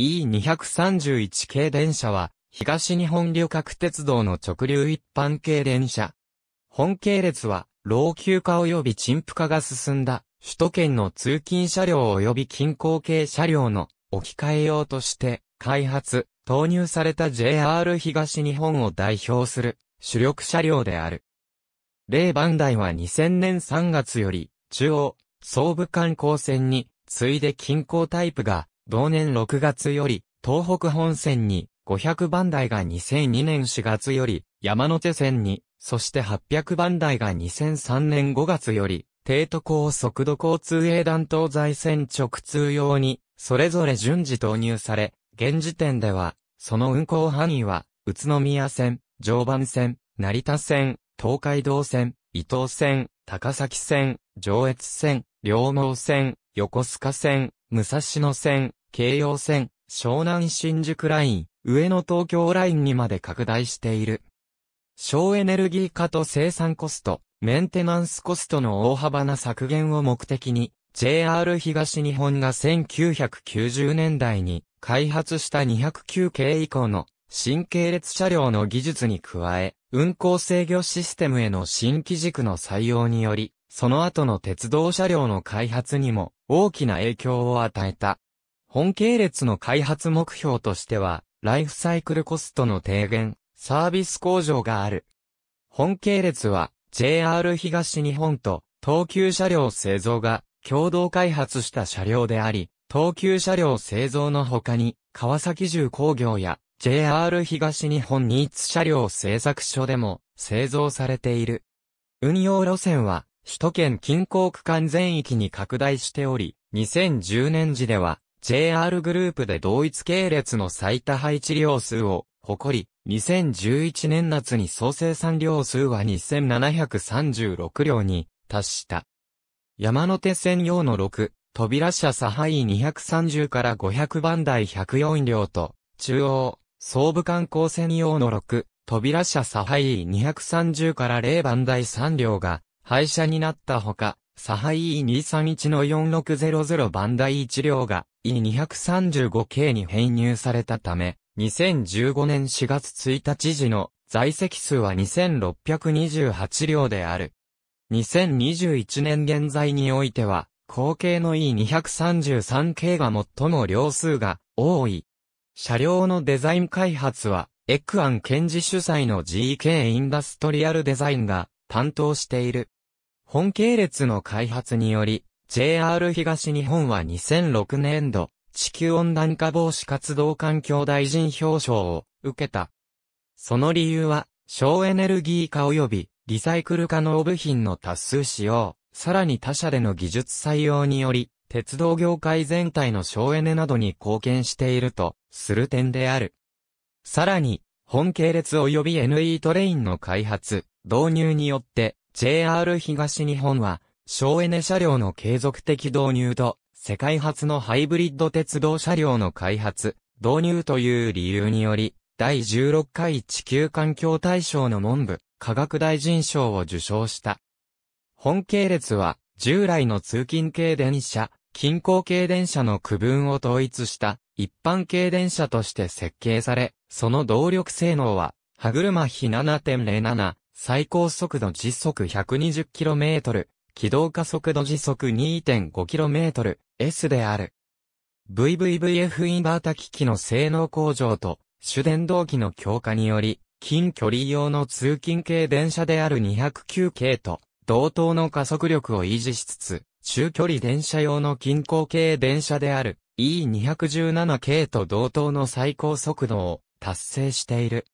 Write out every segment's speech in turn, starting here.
E231 系電車は、東日本旅客鉄道の直流一般系電車。本系列は、老朽化及び陳腐化が進んだ、首都圏の通勤車両及び近郊系車両の置き換え用として、開発、投入された JR 東日本を代表する主力車両である。例番台は2000年3月より、中央、総武観光線に、次いで近郊タイプが同年6月より、東北本線に、500番台が2002年4月より、山手線に、そして800番台が2003年5月より、帝都高速度交通営団東西線直通用に、それぞれ順次投入され、現時点では、その運行範囲は、宇都宮線、常磐線、成田線、東海道線、伊東線、高崎線、上越線、両毛線、横須賀線、武蔵野線、京葉線、湘南新宿ライン、上野東京ラインにまで拡大している。省エネルギー化と生産コスト、メンテナンスコストの大幅な削減を目的に、JR 東日本が1990年代に開発した209系以降の新系列車両の技術に加え、運行制御システムへの新機軸の採用により、その後の鉄道車両の開発にも大きな影響を与えた。本系列の開発目標としては、ライフサイクルコストの低減、サービス向上がある。本系列は、JR 東日本と東急車両製造が共同開発した車両であり、東急車両製造の他に、川崎重工業や JR 東日本ニーツ車両製作所でも製造されている。運用路線は、首都圏近郊区間全域に拡大しており、2010年時では、JR グループで同一系列の最多配置量数を誇り、2011年夏に総生産量数は2736両に達した。山手線用の6、扉車差配230から500番台104両と、中央、総武観光線用の6、扉車差配230から0番台3両が、廃車になったほか、サハイ E231-4600 番台1両が E235 系に編入されたため、2015年4月1日時の在籍数は2628両である。2021年現在においては、後継の E233 系が最も両数が多い。車両のデザイン開発は、エクアン・検事主催の GK インダストリアルデザインが担当している。本系列の開発により、JR 東日本は2006年度、地球温暖化防止活動環境大臣表彰を受けた。その理由は、省エネルギー化及びリサイクル可能部品の多数使用、さらに他社での技術採用により、鉄道業界全体の省エネなどに貢献していると、する点である。さらに、本系列及び NE トレインの開発、導入によって、JR 東日本は、省エネ車両の継続的導入と、世界初のハイブリッド鉄道車両の開発、導入という理由により、第16回地球環境大賞の文部、科学大臣賞を受賞した。本系列は、従来の通勤系電車、近郊系電車の区分を統一した一般系電車として設計され、その動力性能は、歯車比7.07、最高速度時速 120km、軌道加速度時速 2.5km、S である。VVVF インバータ機器の性能向上と、主電動機の強化により、近距離用の通勤系電車である209系と、同等の加速力を維持しつつ、中距離電車用の近郊系電車である E217 系と同等の最高速度を達成している。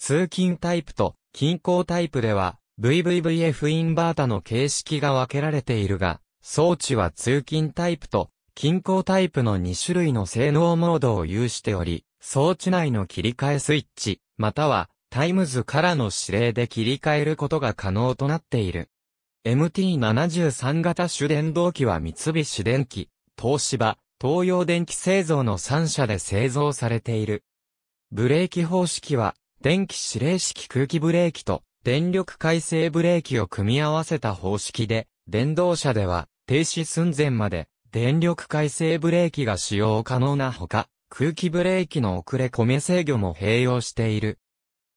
通勤タイプと均衡タイプでは、VVVF インバータの形式が分けられているが、装置は通勤タイプと均衡タイプの2種類の性能モードを有しており、装置内の切り替えスイッチ、またはタイムズからの指令で切り替えることが可能となっている。MT73 型主電動機は三菱電機、東芝、東洋電機製造の3社で製造されている。ブレーキ方式は電気指令式空気ブレーキと電力回生ブレーキを組み合わせた方式で、電動車では停止寸前まで電力回生ブレーキが使用可能なほか、空気ブレーキの遅れ込め制御も併用している。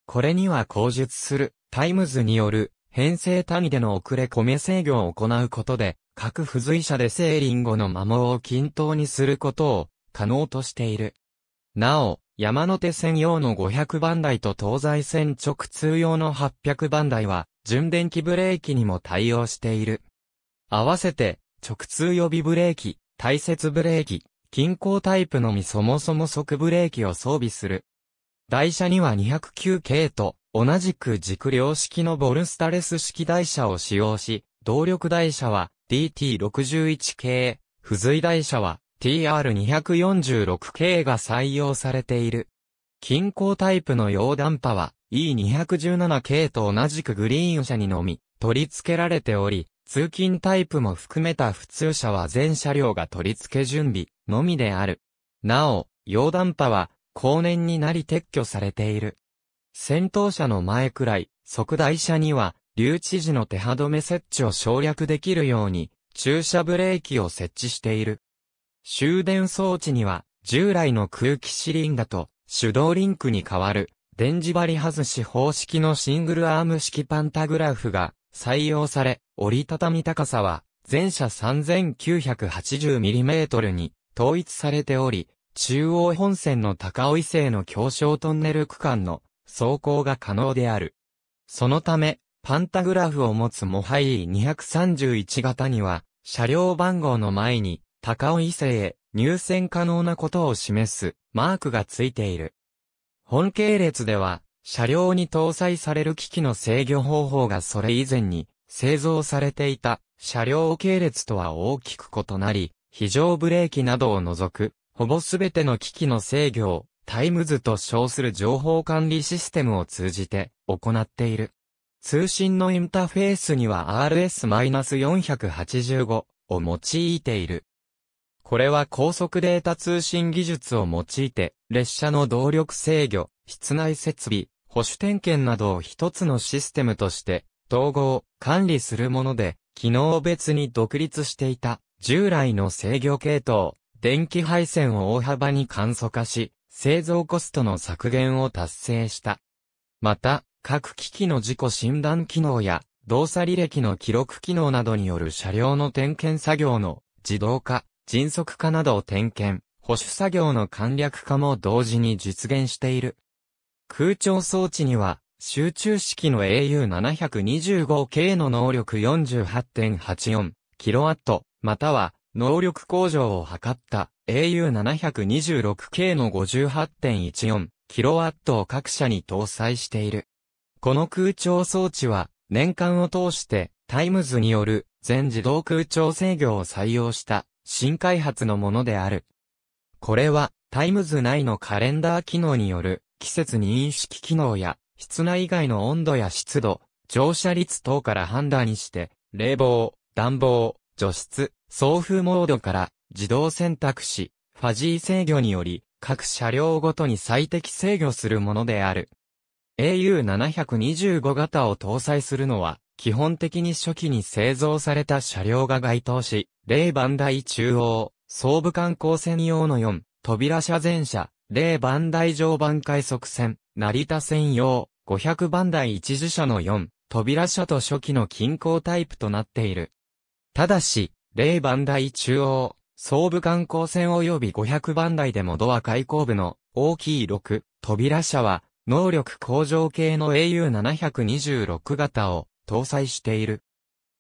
これには口述するタイムズによる編成単位での遅れ込め制御を行うことで、各付随車でセーリングの摩耗を均等にすることを可能としている。なお、山手線用の500番台と東西線直通用の800番台は、純電気ブレーキにも対応している。合わせて、直通予備ブレーキ、大切ブレーキ、均衡タイプのみそもそも即ブレーキを装備する。台車には209系と、同じく軸量式のボルスタレス式台車を使用し、動力台車は DT61 系、付随台車は TR246 系が採用されている。均衡タイプの溶断波は E217 系と同じくグリーン車にのみ取り付けられており、通勤タイプも含めた普通車は全車両が取り付け準備のみである。なお、溶断波は後年になり撤去されている。戦闘車の前くらい、速台車には、留置時の手歯止め設置を省略できるように、駐車ブレーキを設置している。終電装置には、従来の空気シリンダと手動リンクに代わる、電磁針外し方式のシングルアーム式パンタグラフが採用され、折りたたみ高さは、全車 3980mm に統一されており、中央本線の高尾伊勢の強小トンネル区間の走行が可能である。そのため、パンタグラフを持つモハイ2 3 1型には、車両番号の前に、高尾異性へ入選可能なことを示すマークがついている。本系列では、車両に搭載される機器の制御方法がそれ以前に製造されていた車両系列とは大きく異なり、非常ブレーキなどを除く、ほぼすべての機器の制御をタイムズと称する情報管理システムを通じて行っている。通信のインターフェースには RS-485 を用いている。これは高速データ通信技術を用いて、列車の動力制御、室内設備、保守点検などを一つのシステムとして、統合、管理するもので、機能別に独立していた、従来の制御系統、電気配線を大幅に簡素化し、製造コストの削減を達成した。また、各機器の事故診断機能や動作履歴の記録機能などによる車両の点検作業の自動化、迅速化などを点検、保守作業の簡略化も同時に実現している。空調装置には、集中式の AU725K の能力 48.84kW、または、能力向上を図った AU726K の 58.14kW を各社に搭載している。この空調装置は、年間を通して、タイムズによる全自動空調制御を採用した新開発のものである。これは、タイムズ内のカレンダー機能による、季節認識機能や、室内以外の温度や湿度、乗車率等から判断して、冷房、暖房、除湿、送風モードから自動選択し、ファジー制御により、各車両ごとに最適制御するものである。au725 型を搭載するのは、基本的に初期に製造された車両が該当し、例番台中央、総武観光専用の4、扉車前車、例番台常磐快速線、成田専用、500番台一時車の4、扉車と初期の均衡タイプとなっている。ただし、例番台中央、総武観光線及び500番台でもドア開口部の大きい6、扉車は、能力向上系の AU726 型を搭載している。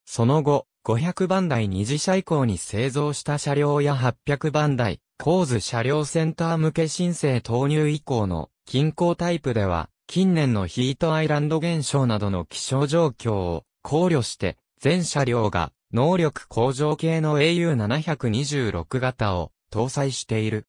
その後、500番台二次車以降に製造した車両や800番台、構図車両センター向け申請投入以降の均衡タイプでは、近年のヒートアイランド現象などの気象状況を考慮して、全車両が能力向上系の AU726 型を搭載している。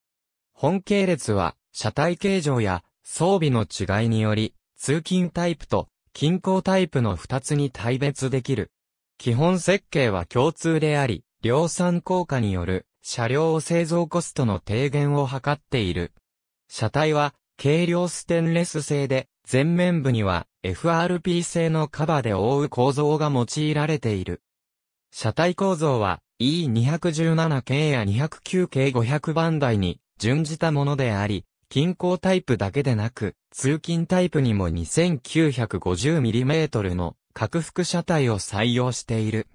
本系列は車体形状や装備の違いにより、通勤タイプと均衡タイプの2つに対別できる。基本設計は共通であり、量産効果による車両製造コストの低減を図っている。車体は軽量ステンレス製で、前面部には FRP 製のカバーで覆う構造が用いられている。車体構造は E217 系や209系500番台に準じたものであり、近郊タイプだけでなく、通勤タイプにも 2950mm の拡幅車体を採用している。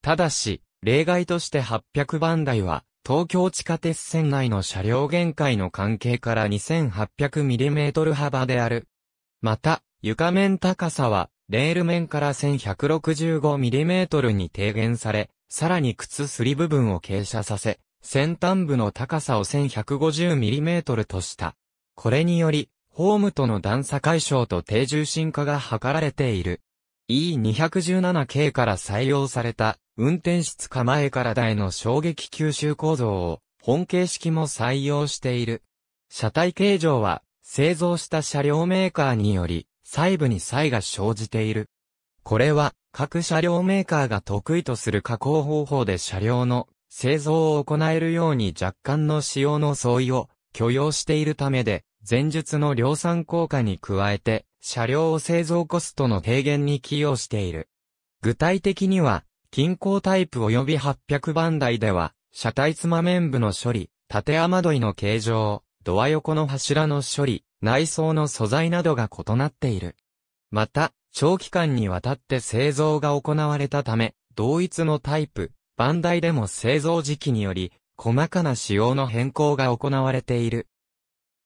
ただし、例外として800番台は、東京地下鉄線内の車両限界の関係から 2800mm 幅である。また、床面高さは、レール面から 1165mm に低減され、さらに靴すり部分を傾斜させ、先端部の高さを 1150mm とした。これにより、ホームとの段差解消と低重心化が図られている。E217K から採用された運転室構えから台の衝撃吸収構造を本形式も採用している。車体形状は製造した車両メーカーにより細部に差異が生じている。これは各車両メーカーが得意とする加工方法で車両の製造を行えるように若干の使用の相違を許容しているためで、前述の量産効果に加えて、車両を製造コストの低減に寄与している。具体的には、近郊タイプ及び800番台では、車体妻面部の処理、縦雨どいの形状、ドア横の柱の処理、内装の素材などが異なっている。また、長期間にわたって製造が行われたため、同一のタイプ、バンダイでも製造時期により、細かな仕様の変更が行われている。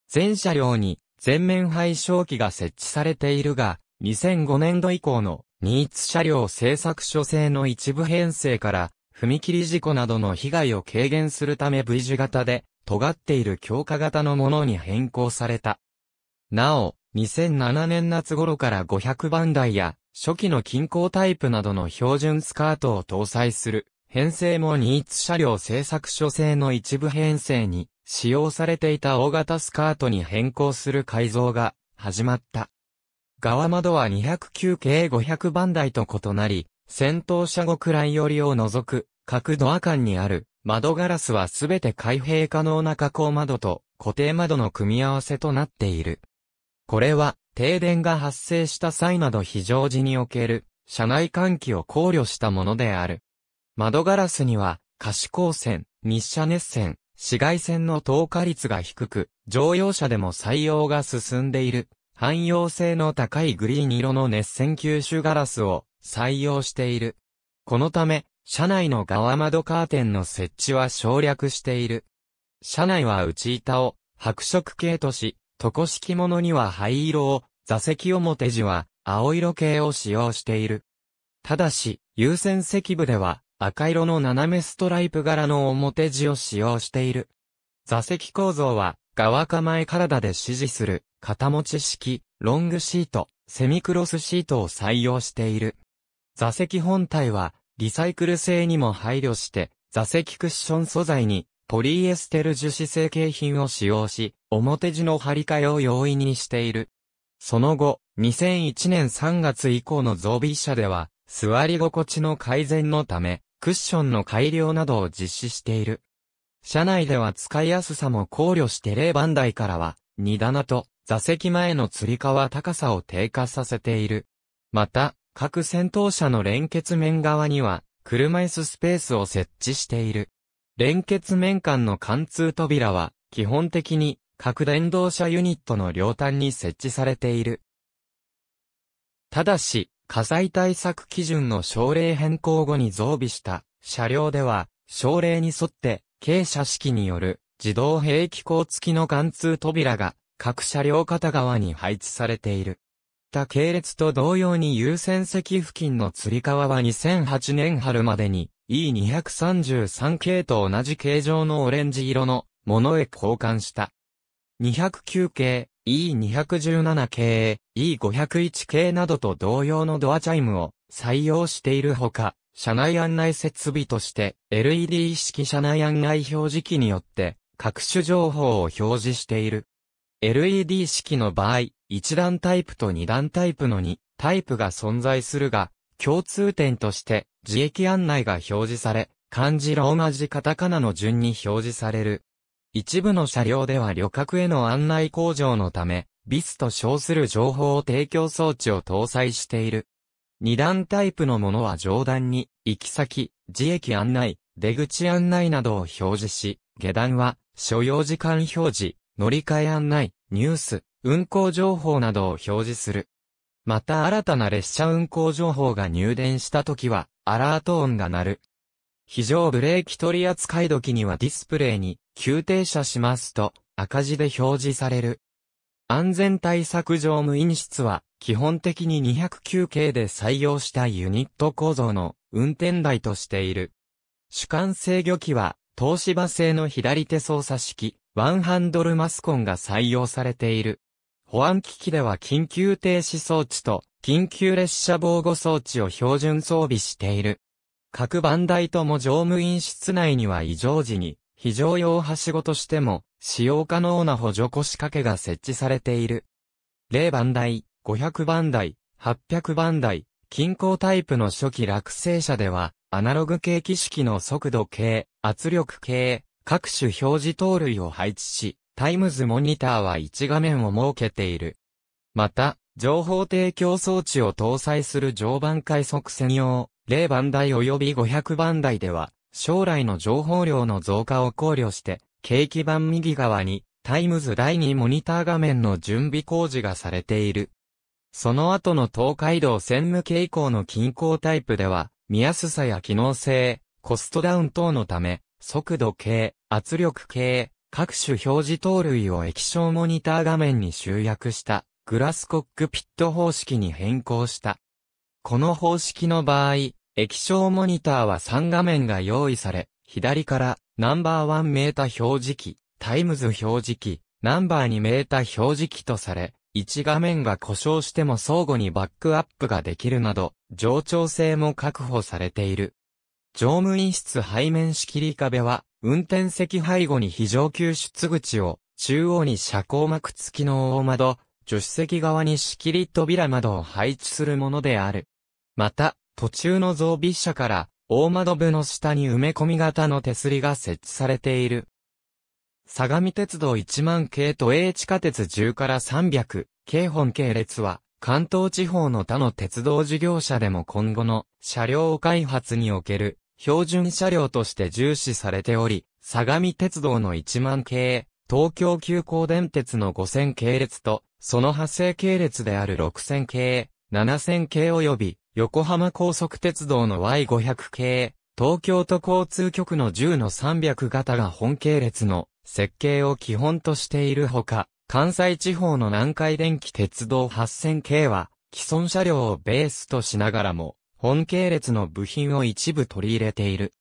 全車両に全面廃照機が設置されているが、2005年度以降のニーツ車両製作所製の一部編成から、踏切事故などの被害を軽減するため V 字型で、尖っている強化型のものに変更された。なお、2007年夏頃から500番台や、初期の均衡タイプなどの標準スカートを搭載する、編成もニーツ車両製作所製の一部編成に使用されていた大型スカートに変更する改造が始まった。側窓は209系500番台と異なり、先頭車後くらいよりを除く各ドア間にある窓ガラスはすべて開閉可能な加工窓と固定窓の組み合わせとなっている。これは停電が発生した際など非常時における車内換気を考慮したものである。窓ガラスには、可視光線、日射熱線、紫外線の透過率が低く、乗用車でも採用が進んでいる、汎用性の高いグリーン色の熱線吸収ガラスを採用している。このため、車内の側窓カーテンの設置は省略している。車内は内板を白色系とし、床式物には灰色を、座席表地は青色系を使用している。ただし、優先席部では赤色の斜めストライプ柄の表地を使用している。座席構造は、側構え体で支持する、肩持ち式、ロングシート、セミクロスシートを採用している。座席本体は、リサイクル性にも配慮して、座席クッション素材に、ポリエステル樹脂製形品を使用し、表地の張り替えを容易にしている。その後、2001年3月以降の増備車では、座り心地の改善のため、クッションの改良などを実施している。車内では使いやすさも考慮して0番台からは、荷棚と座席前の釣り革高さを低下させている。また、各戦闘車の連結面側には、車椅子スペースを設置している。連結面間の貫通扉は、基本的に、各電動車ユニットの両端に設置されている。ただし、火災対策基準の省令変更後に増備した車両では、省令に沿って、軽車式による自動兵器工付きの貫通扉が各車両片側に配置されている。他系列と同様に優先席付近の吊り革は2008年春までに E233 系と同じ形状のオレンジ色のものへ交換した。209系、E217 系、E501 系などと同様のドアチャイムを採用しているほか、車内案内設備として LED 式車内案内表示器によって各種情報を表示している。LED 式の場合、1段タイプと2段タイプの2タイプが存在するが、共通点として自駅案内が表示され、漢字ローマ字カタカナの順に表示される。一部の車両では旅客への案内工場のため、ビスと称する情報提供装置を搭載している。二段タイプのものは上段に、行き先、自駅案内、出口案内などを表示し、下段は、所要時間表示、乗り換え案内、ニュース、運行情報などを表示する。また新たな列車運行情報が入電した時は、アラート音が鳴る。非常ブレーキ取り扱い時にはディスプレイに、急停車しますと、赤字で表示される。安全対策上無員室は、基本的に209系で採用したユニット構造の運転台としている。主管制御機は、東芝製の左手操作式、ワンハンドルマスコンが採用されている。保安機器では緊急停止装置と緊急列車防護装置を標準装備している。各番台とも乗務員室内には異常時に非常用はしごとしても使用可能な補助腰掛けが設置されている。0番台、500番台、800番台、均衡タイプの初期落成車では、アナログ計機式の速度計、圧力計、各種表示等類を配置し、タイムズモニターは1画面を設けている。また、情報提供装置を搭載する常磐快速専用、0番台及び500番台では、将来の情報量の増加を考慮して、景気版右側に、タイムズ第2モニター画面の準備工事がされている。その後の東海道線向け以降の近郊タイプでは、見やすさや機能性、コストダウン等のため、速度計、圧力計、各種表示等類を液晶モニター画面に集約したグラスコックピット方式に変更した。この方式の場合、液晶モニターは3画面が用意され、左からナンバーワンメータ表示器、タイムズ表示器、ナンバー2メータ表示器とされ、1画面が故障しても相互にバックアップができるなど、冗長性も確保されている。乗務員室背面仕切り壁は、運転席背後に非常吸出口を、中央に車高膜付きの大窓、助手席側に仕切り扉窓を配置するものである。また、途中の増備車から大窓部の下に埋め込み型の手すりが設置されている。相模鉄道1万系都営地下鉄10から300系本系列は、関東地方の他の鉄道事業者でも今後の車両開発における標準車両として重視されており、相模鉄道の1万系、東京急行電鉄の5000系列と、その派生系列である6000系、7000系及び横浜高速鉄道の Y500 系、東京都交通局の10の300型が本系列の設計を基本としているほか、関西地方の南海電気鉄道8000系は、既存車両をベースとしながらも、本系列の部品を一部取り入れている。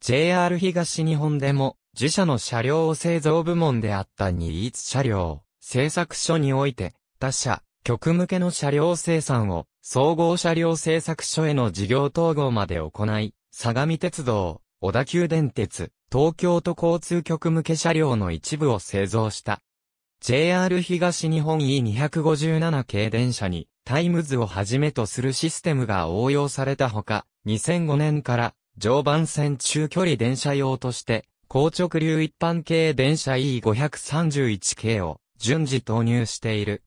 JR 東日本でも、自社の車両を製造部門であった二一車両、製作所において、他社、局向けの車両生産を、総合車両製作所への事業統合まで行い、相模鉄道、小田急電鉄、東京都交通局向け車両の一部を製造した。JR 東日本 E257 系電車にタイムズをはじめとするシステムが応用されたほか、2005年から常磐線中距離電車用として、高直流一般系電車 E531 系を順次投入している。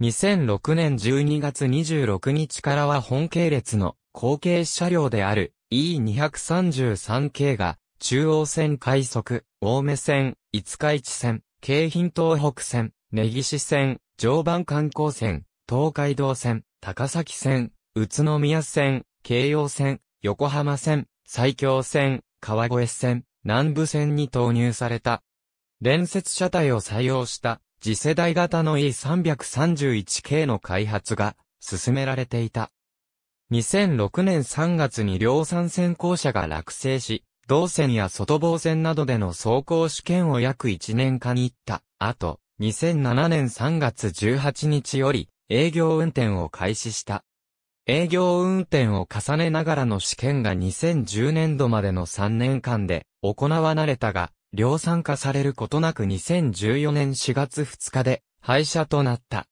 2006年12月26日からは本系列の後継車両である E233 系が中央線快速、青梅線、五日市線、京浜東北線、根岸線、常磐観光線、東海道線、高崎線、宇都宮線、京葉線、横浜線、埼京線、川越線、南部線に投入された。連接車体を採用した次世代型の E331 系の開発が進められていた。2006年3月に量産線校舎が落成し、同線や外房線などでの走行試験を約1年間に行った。後、2007年3月18日より営業運転を開始した。営業運転を重ねながらの試験が2010年度までの3年間で行われたが、量産化されることなく2014年4月2日で廃車となった。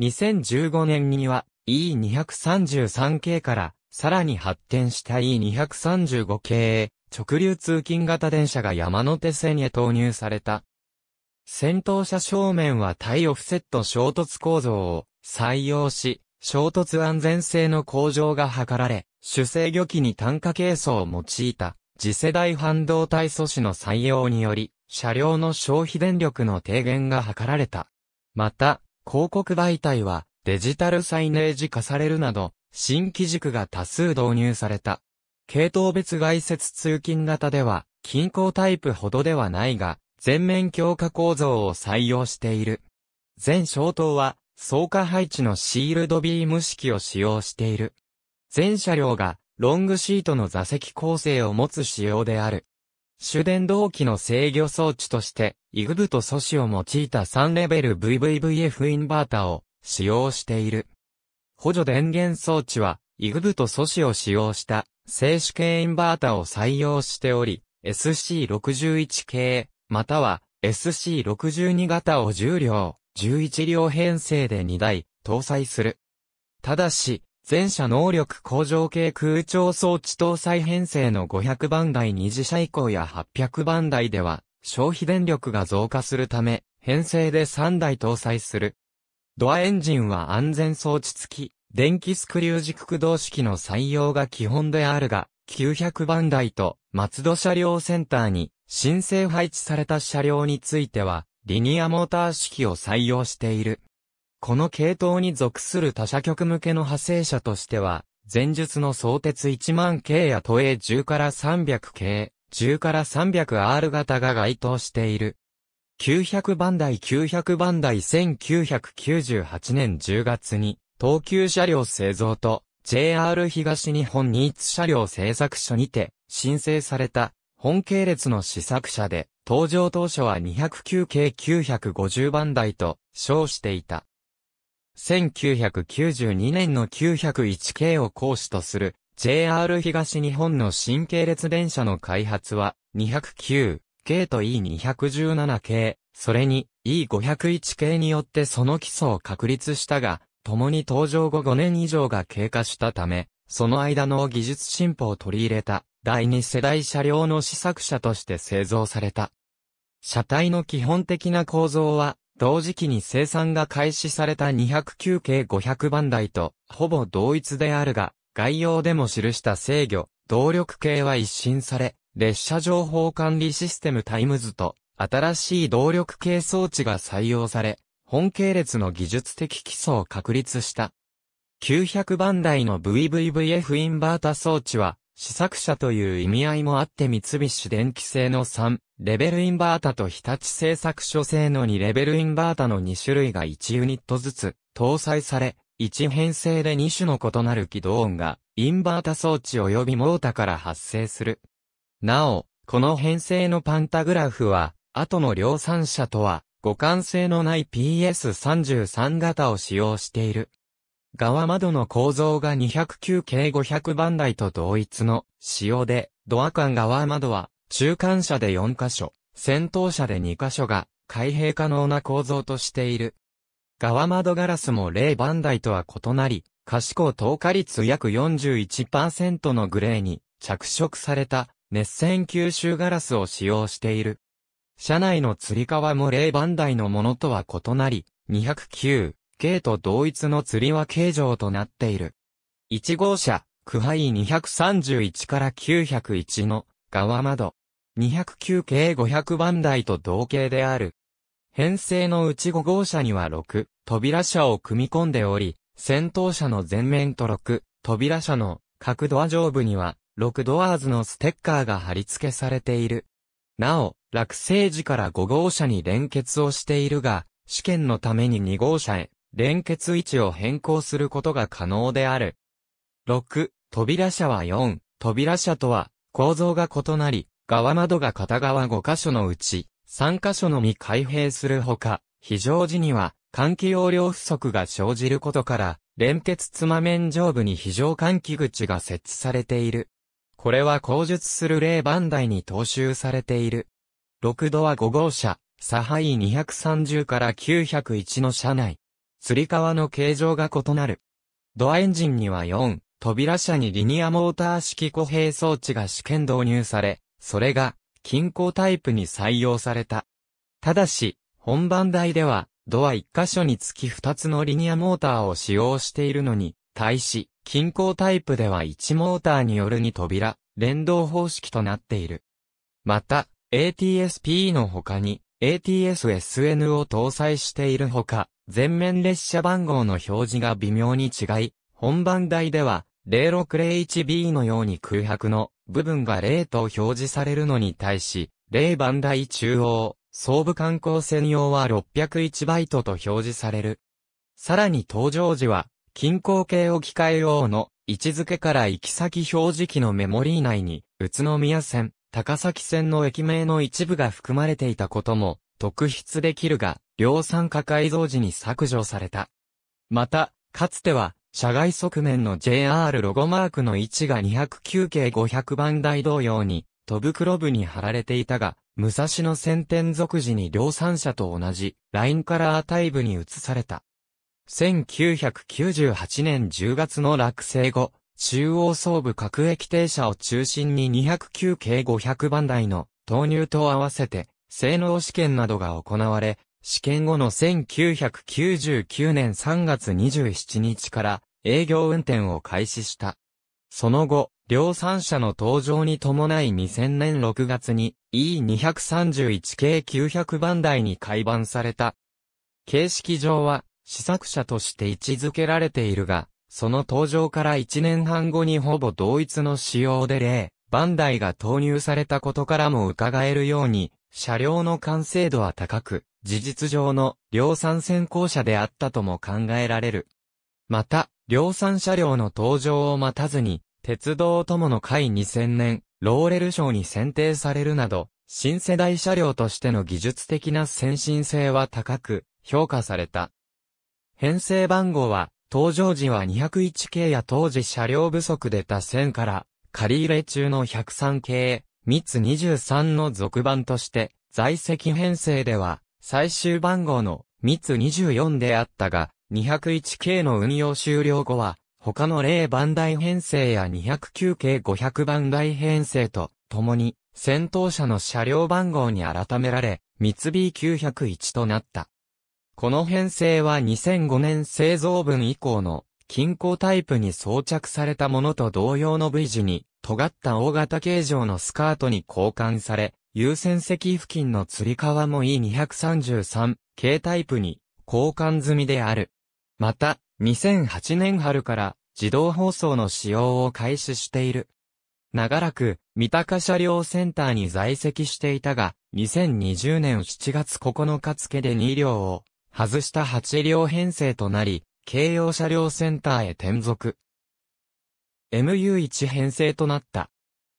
2015年には E233 系からさらに発展した E235 系へ直流通勤型電車が山手線へ投入された。先頭車正面は対オフセット衝突構造を採用し、衝突安全性の向上が図られ、主制御機に単価係数を用いた。次世代半導体素子の採用により、車両の消費電力の低減が図られた。また、広告媒体はデジタルサイネージ化されるなど、新機軸が多数導入された。系統別外接通勤型では、均衡タイプほどではないが、全面強化構造を採用している。全消灯は、走火配置のシールドビーム式を使用している。全車両がロングシートの座席構成を持つ仕様である。主電動機の制御装置として、イグブと素子を用いた3レベル VVVF インバータを使用している。補助電源装置は、イグブと素子を使用した静止系インバータを採用しており、SC61 系、または SC62 型を10両、11両編成で2台搭載する。ただし、全車能力向上系空調装置搭載編成の500番台二次車以降や800番台では、消費電力が増加するため、編成で3台搭載する。ドアエンジンは安全装置付き、電気スクリュー軸駆動式の採用が基本であるが、900番台と松戸車両センターに申請配置された車両については、リニアモーター式を採用している。この系統に属する他社局向けの派生者としては、前述の相鉄1万系や都営10から300系、10から 300R 型が該当している。900番台900番台1998年10月に、東急車両製造と JR 東日本ニーツ車両製作所にて申請された本系列の試作車で、登場当初は209系950番台と称していた。1992年の901系を講師とする JR 東日本の新系列電車の開発は209系と E217 系、それに E501 系によってその基礎を確立したが、共に登場後5年以上が経過したため、その間の技術進歩を取り入れた第二世代車両の試作車として製造された。車体の基本的な構造は同時期に生産が開始された209系500番台と、ほぼ同一であるが、概要でも記した制御、動力系は一新され、列車情報管理システムタイムズと、新しい動力系装置が採用され、本系列の技術的基礎を確立した。900番台の VVVF インバータ装置は、試作車という意味合いもあって三菱電機製の3レベルインバータと日立製作所製の2レベルインバータの2種類が1ユニットずつ搭載され、1編成で2種の異なる起動音がインバータ装置及びモータから発生する。なお、この編成のパンタグラフは、後の量産車とは互換性のない PS33 型を使用している。側窓の構造が209系500番台と同一の仕様で、ドア間側窓は中間車で4箇所、先頭車で2箇所が開閉可能な構造としている。側窓ガラスも0番台とは異なり、可視光透過率約41%のグレーに着色された熱線吸収ガラスを使用している。車内の吊り革も0番台のものとは異なり、209 K と同一の釣りは形状となっている。1号車、区配231から901の側窓。209系500番台と同型である。編成のうち5号車には6、扉車を組み込んでおり、先頭車の前面と6、扉車の各ドア上部には、6ドアーズのステッカーが貼り付けされている。なお、落成時から5号車に連結をしているが、試験のために2号車へ連結位置を変更することが可能である。6、扉車は4、扉車とは、構造が異なり、側窓が片側5箇所のうち、3箇所のみ開閉するほか、非常時には、換気容量不足が生じることから、連結つま面上部に非常換気口が設置されている。これは口述する例番台に踏襲されている。6ドア5号車、差配230から901の車内、つり革の形状が異なる。ドアエンジンには4、扉車にリニアモーター式固閉装置が試験導入され、それが、均衡タイプに採用された。ただし、本番台では、ドア1箇所につき2つのリニアモーターを使用しているのに、対し、均衡タイプでは1モーターによる2扉、連動方式となっている。また、ATSP の他に、ATSSN を搭載しているほか、前面列車番号の表示が微妙に違い、本番台では 0601B のように空白の部分が0と表示されるのに対し、0番台中央、総武観光専用は601バイトと表示される。さらに登場時は、均衡置き換え用の位置づけから行き先表示器のメモリー内に、宇都宮線、高崎線の駅名の一部が含まれていたことも特筆できるが、量産化改造時に削除された。また、かつては、社外側面の JR ロゴマークの位置が209系500番台同様に、戸袋部に貼られていたが、武蔵野線転属時に量産車と同じ、ラインカラータイプに移された。1998年10月の落成後、中央総部各駅停車を中心に209系500番台の投入と合わせて、性能試験などが行われ、試験後の1999年3月27日から営業運転を開始した。その後、量産車の登場に伴い2000年6月に E231 系900番台に改版された。形式上は試作車として位置づけられているが、その登場から1年半後にほぼ同一の仕様で例、バンダイが投入されたことからも伺えるように、車両の完成度は高く、事実上の量産先行車であったとも考えられる。また、量産車両の登場を待たずに、鉄道友の会2000年、ローレル賞に選定されるなど、新世代車両としての技術的な先進性は高く、評価された。編成番号は、登場時は201系や当時車両不足で他線から、借り入れ中の103系、密23の続版として、在籍編成では、最終番号の密24であったが、201系の運用終了後は、他の0番台編成や209系500番台編成と、共に、戦闘車の車両番号に改められ、密 B901 となった。この編成は2005年製造分以降の金庫タイプに装着されたものと同様の V 字に、尖った大型形状のスカートに交換され、優先席付近の吊り革も E233 系タイプに交換済みである。また、2008年春から自動放送の使用を開始している。長らく、三鷹車両センターに在籍していたが、2020年7月9日付で2両を外した8両編成となり、京葉車両センターへ転属。MU1 編成となった。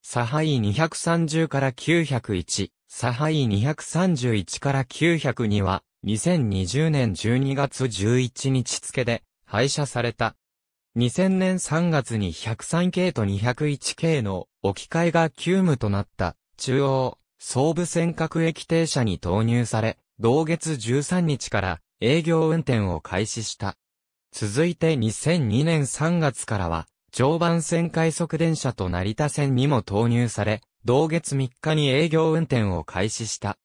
サハイ230から901、サハイ231から902は、2020年12月11日付で、廃車された。2000年3月に103系と201系の置き換えが急務となった中央総武線各駅停車に投入され、同月13日から営業運転を開始した。続いて2002年3月からは、常磐線快速電車と成田線にも投入され、同月3日に営業運転を開始した。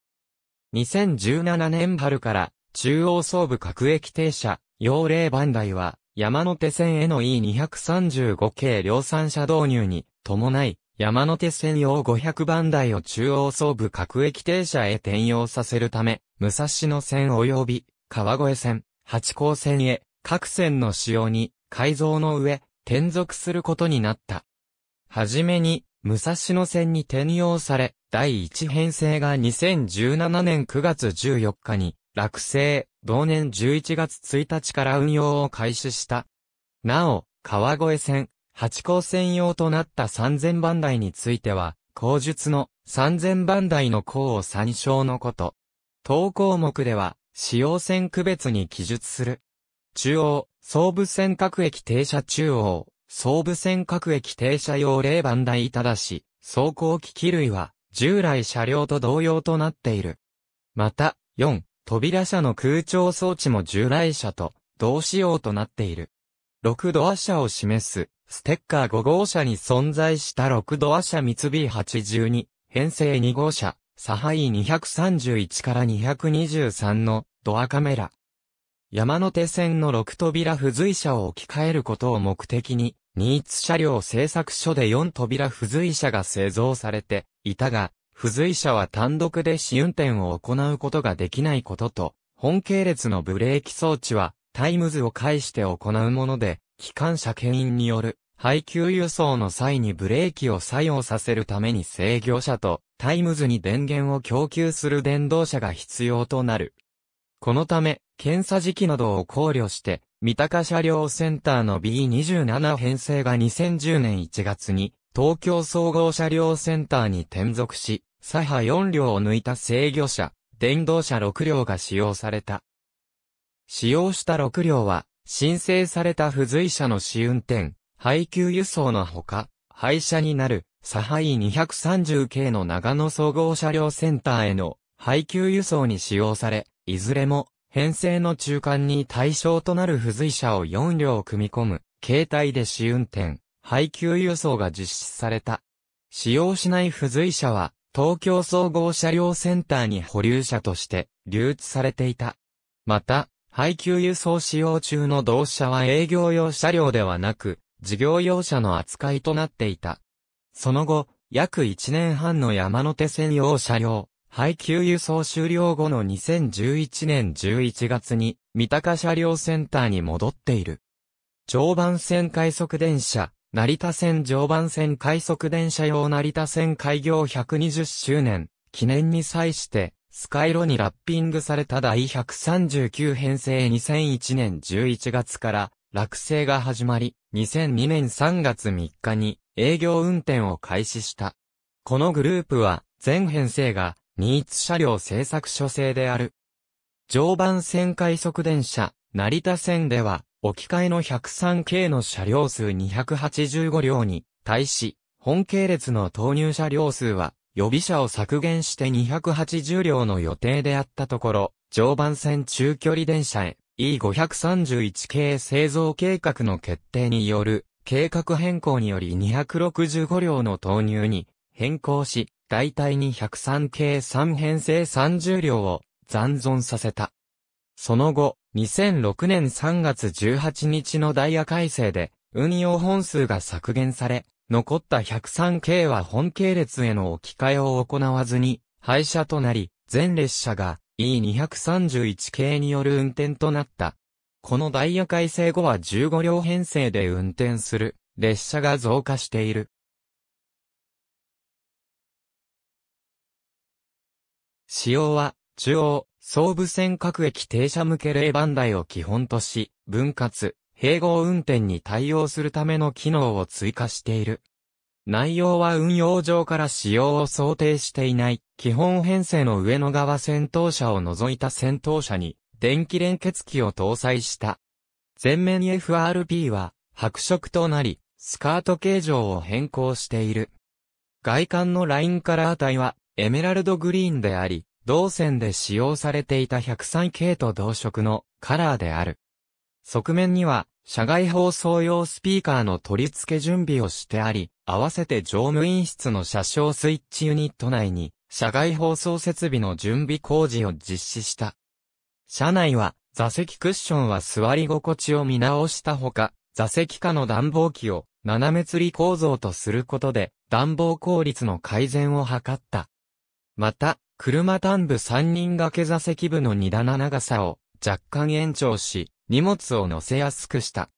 2017年春から、中央総武各駅停車、用霊番台は、山手線への E235 系量産車導入に伴い、山手線用500番台を中央総武各駅停車へ転用させるため、武蔵野線及び川越線、八甲線へ各線の使用に改造の上、転属することになった。はじめに、武蔵野線に転用され、第1編成が2017年9月14日に、落成、同年11月1日から運用を開始した。なお、川越線、八甲線用となった3000番台については、口述の3000番台の項を参照のこと。投項目では、使用線区別に記述する。中央、総武線各駅停車中央、総武線各駅停車用霊番台ただし、走行機器類は、従来車両と同様となっている。また、4、扉車の空調装置も従来車と同仕様となっている。6ドア車を示す、ステッカー5号車に存在した6ドア車三 B82、編成2号車、サハイ231から223のドアカメラ、山手線の6扉付随車を置き換えることを目的に、ニーツ車両製作所で4扉付随車が製造されていたが、付随車は単独で試運転を行うことができないことと、本系列のブレーキ装置はタイムズを介して行うもので、機関車牽引による配給輸送の際にブレーキを作用させるために制御車とタイムズに電源を供給する電動車が必要となる。このため、検査時期などを考慮して、三鷹車両センターの B27 編成が2010年1月に、東京総合車両センターに転属し、左派4両を抜いた制御車、電動車6両が使用された。使用した6両は、申請された付随車の試運転、配給輸送のほか、廃車になる、左派イ230系の長野総合車両センターへの配給輸送に使用され、いずれも編成の中間に対象となる付随車を4両組み込む、携帯で試運転、配給輸送が実施された。使用しない付随車は、東京総合車両センターに保留車として留置されていた。また、配給輸送使用中の同車は営業用車両ではなく、事業用車の扱いとなっていた。その後、約1年半の山手線用車両、配給輸送終了後の2011年11月に、三鷹車両センターに戻っている。常磐線快速電車、成田線常磐線快速電車用成田線開業120周年、記念に際して、スカイロにラッピングされた第139編成2001年11月から落成が始まり、2002年3月3日に営業運転を開始した。このグループは、全編成がニーツ車両製作所製である。常磐線快速電車、成田線では、置き換えの 103K の車両数285両に、対し、本系列の投入車両数は、予備車を削減して280両の予定であったところ、常磐線中距離電車へ E531 系製造計画の決定による計画変更により265両の投入に変更し、大体に103系3編成30両を残存させた。その後、2006年3月18日のダイヤ改正で、運用本数が削減され、残った103系は本系列への置き換えを行わずに、廃車となり、全列車が E231 系による運転となった。このダイヤ改正後は15両編成で運転する列車が増加している。使用は、中央、総武線各駅停車向け冷番台を基本とし、分割、併合運転に対応するための機能を追加している。内容は運用上から使用を想定していない、基本編成の上の側先頭車を除いた先頭車に、電気連結機を搭載した。前面 FRP は、白色となり、スカート形状を変更している。外観のラインカラー帯はエメラルドグリーンであり、銅線で使用されていた103系と同色のカラーである。側面には、社外放送用スピーカーの取り付け準備をしてあり、合わせて乗務員室の車掌スイッチユニット内に、社外放送設備の準備工事を実施した。車内は、座席クッションは座り心地を見直したほか、座席下の暖房機を斜め吊り構造とすることで、暖房効率の改善を図った。また、車端部3人掛け座席部の2段長さを若干延長し、荷物を乗せやすくした。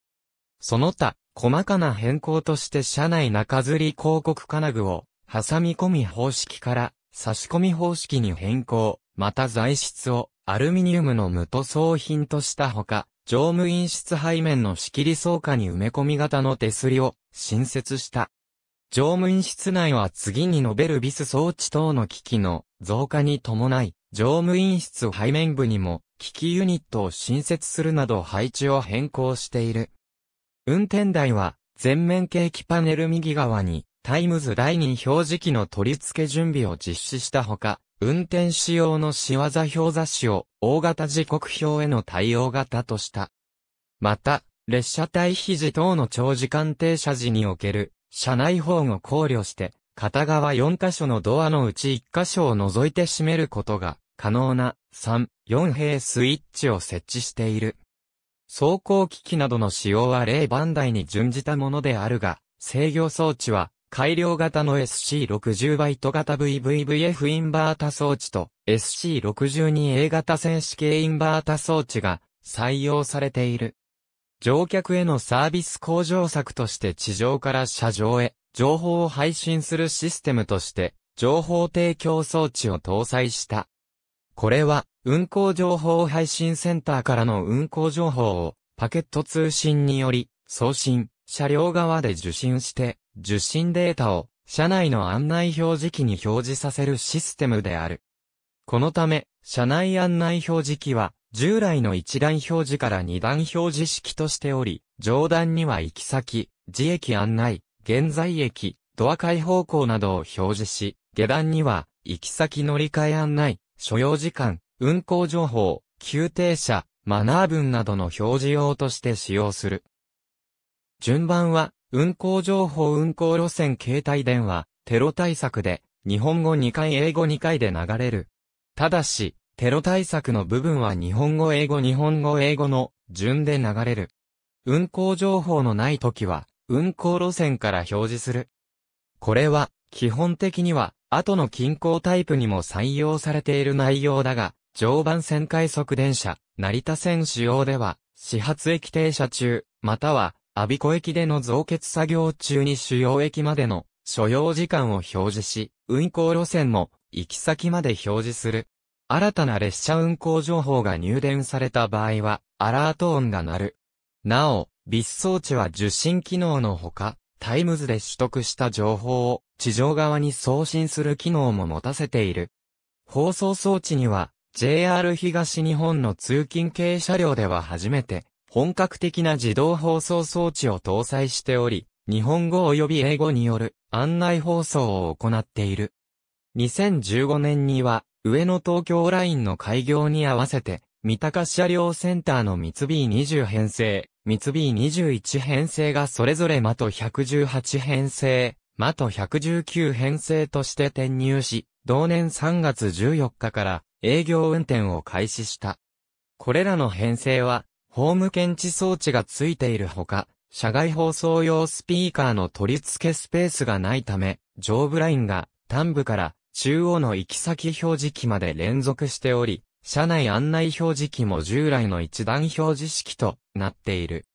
その他、細かな変更として車内中吊り広告金具を挟み込み方式から差し込み方式に変更、また材質をアルミニウムの無塗装品としたほか、乗務員室背面の仕切り倉下に埋め込み型の手すりを新設した。乗務員室内は次に述べるビス装置等の機器の増加に伴い、乗務員室背面部にも機器ユニットを新設するなど配置を変更している。運転台は全面景気パネル右側にタイムズ第二表示器の取り付け準備を実施したほか、運転仕様の仕業表雑誌を大型時刻表への対応型とした。また、列車避肘等の長時間停車時における車内保温を考慮して、片側4箇所のドアのうち1箇所を除いて閉めることが可能な3、4平スイッチを設置している。走行機器などの使用は0番台に準じたものであるが、制御装置は改良型の SC60 バイト型 VVVF インバータ装置と SC62A 型戦士系インバータ装置が採用されている。乗客へのサービス向上策として地上から車上へ情報を配信するシステムとして情報提供装置を搭載した。これは運行情報配信センターからの運行情報をパケット通信により送信、車両側で受信して受信データを車内の案内表示器に表示させるシステムである。このため、車内案内表示器は、従来の一段表示から二段表示式としており、上段には行き先、自駅案内、現在駅、ドア開放口などを表示し、下段には、行き先乗り換え案内、所要時間、運行情報、急停車、マナー文などの表示用として使用する。順番は、運行情報運行路線携帯電話、テロ対策で、日本語2回英語2回で流れる。ただし、テロ対策の部分は日本語英語日本語英語の順で流れる。運行情報のない時は、運行路線から表示する。これは、基本的には、後の近郊タイプにも採用されている内容だが、常磐線快速電車、成田線使用では、始発駅停車中、または、阿鼻子駅での増結作業中に主要駅までの所要時間を表示し、運行路線も行き先まで表示する。新たな列車運行情報が入電された場合は、アラート音が鳴る。なお、ビス装置は受信機能のほか、タイムズで取得した情報を地上側に送信する機能も持たせている。放送装置には、JR 東日本の通勤系車両では初めて、本格的な自動放送装置を搭載しており、日本語及び英語による案内放送を行っている。2015年には上野東京ラインの開業に合わせて、三鷹車両センターの三 B20 編成、三 B21 編成がそれぞれマト118編成、マト119編成として転入し、同年3月14日から営業運転を開始した。これらの編成は、ホーム検知装置が付いているほか、社外放送用スピーカーの取り付けスペースがないため、上部ラインが、端部から中央の行き先表示器まで連続しており、車内案内表示器も従来の一段表示式となっている。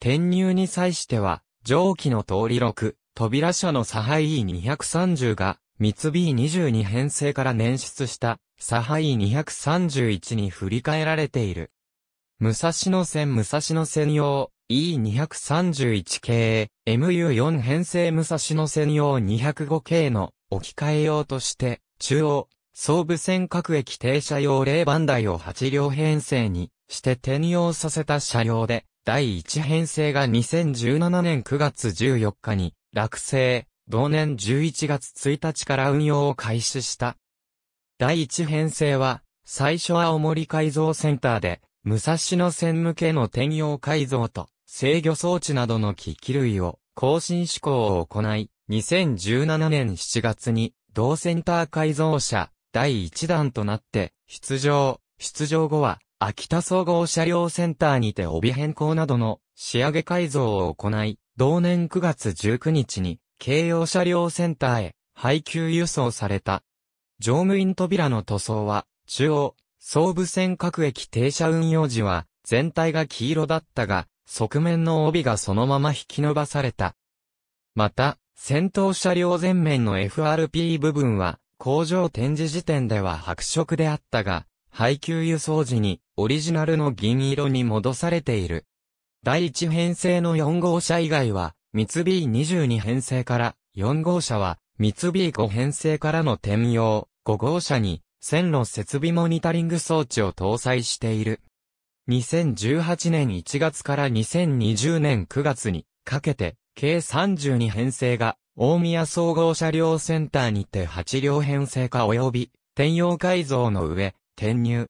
転入に際しては、蒸気の通り6、扉車の差配 E230 が、三 B22 編成から捻出した、差配 E231 に振り替えられている。武蔵野線武蔵野線用 E231 系、MU4 編成武蔵野線用205系の置き換えようとして、中央、総武線各駅停車用霊番台を8両編成にして転用させた車両で、第1編成が2017年9月14日に落成、同年11月1日から運用を開始した。第1編成は、最初は青森改造センターで、武蔵野線向けの転用改造と制御装置などの機器類を更新試行を行い、2017年7月に、同センター改造車、第1弾となって、出場。出場後は、秋田総合車両センターにて帯変更などの仕上げ改造を行い、同年9月19日に、京葉車両センターへ配給輸送された。乗務員扉の塗装は、中央、総武線各駅停車運用時は、全体が黄色だったが、側面の帯がそのまま引き伸ばされた。また、戦闘車両前面の FRP 部分は、工場展示時点では白色であったが、配給輸送時にオリジナルの銀色に戻されている。第1編成の4号車以外は、三 B22 編成から4号車は三 B5 編成からの転用5号車に線路設備モニタリング装置を搭載している。2018年1月から2020年9月にかけて計32編成が、大宮総合車両センターにて8両編成化及び、転用改造の上、転入。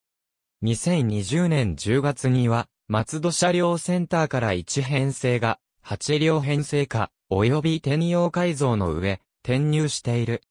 2020年10月には、松戸車両センターから1編成が、8両編成化、及び転用改造の上、転入している。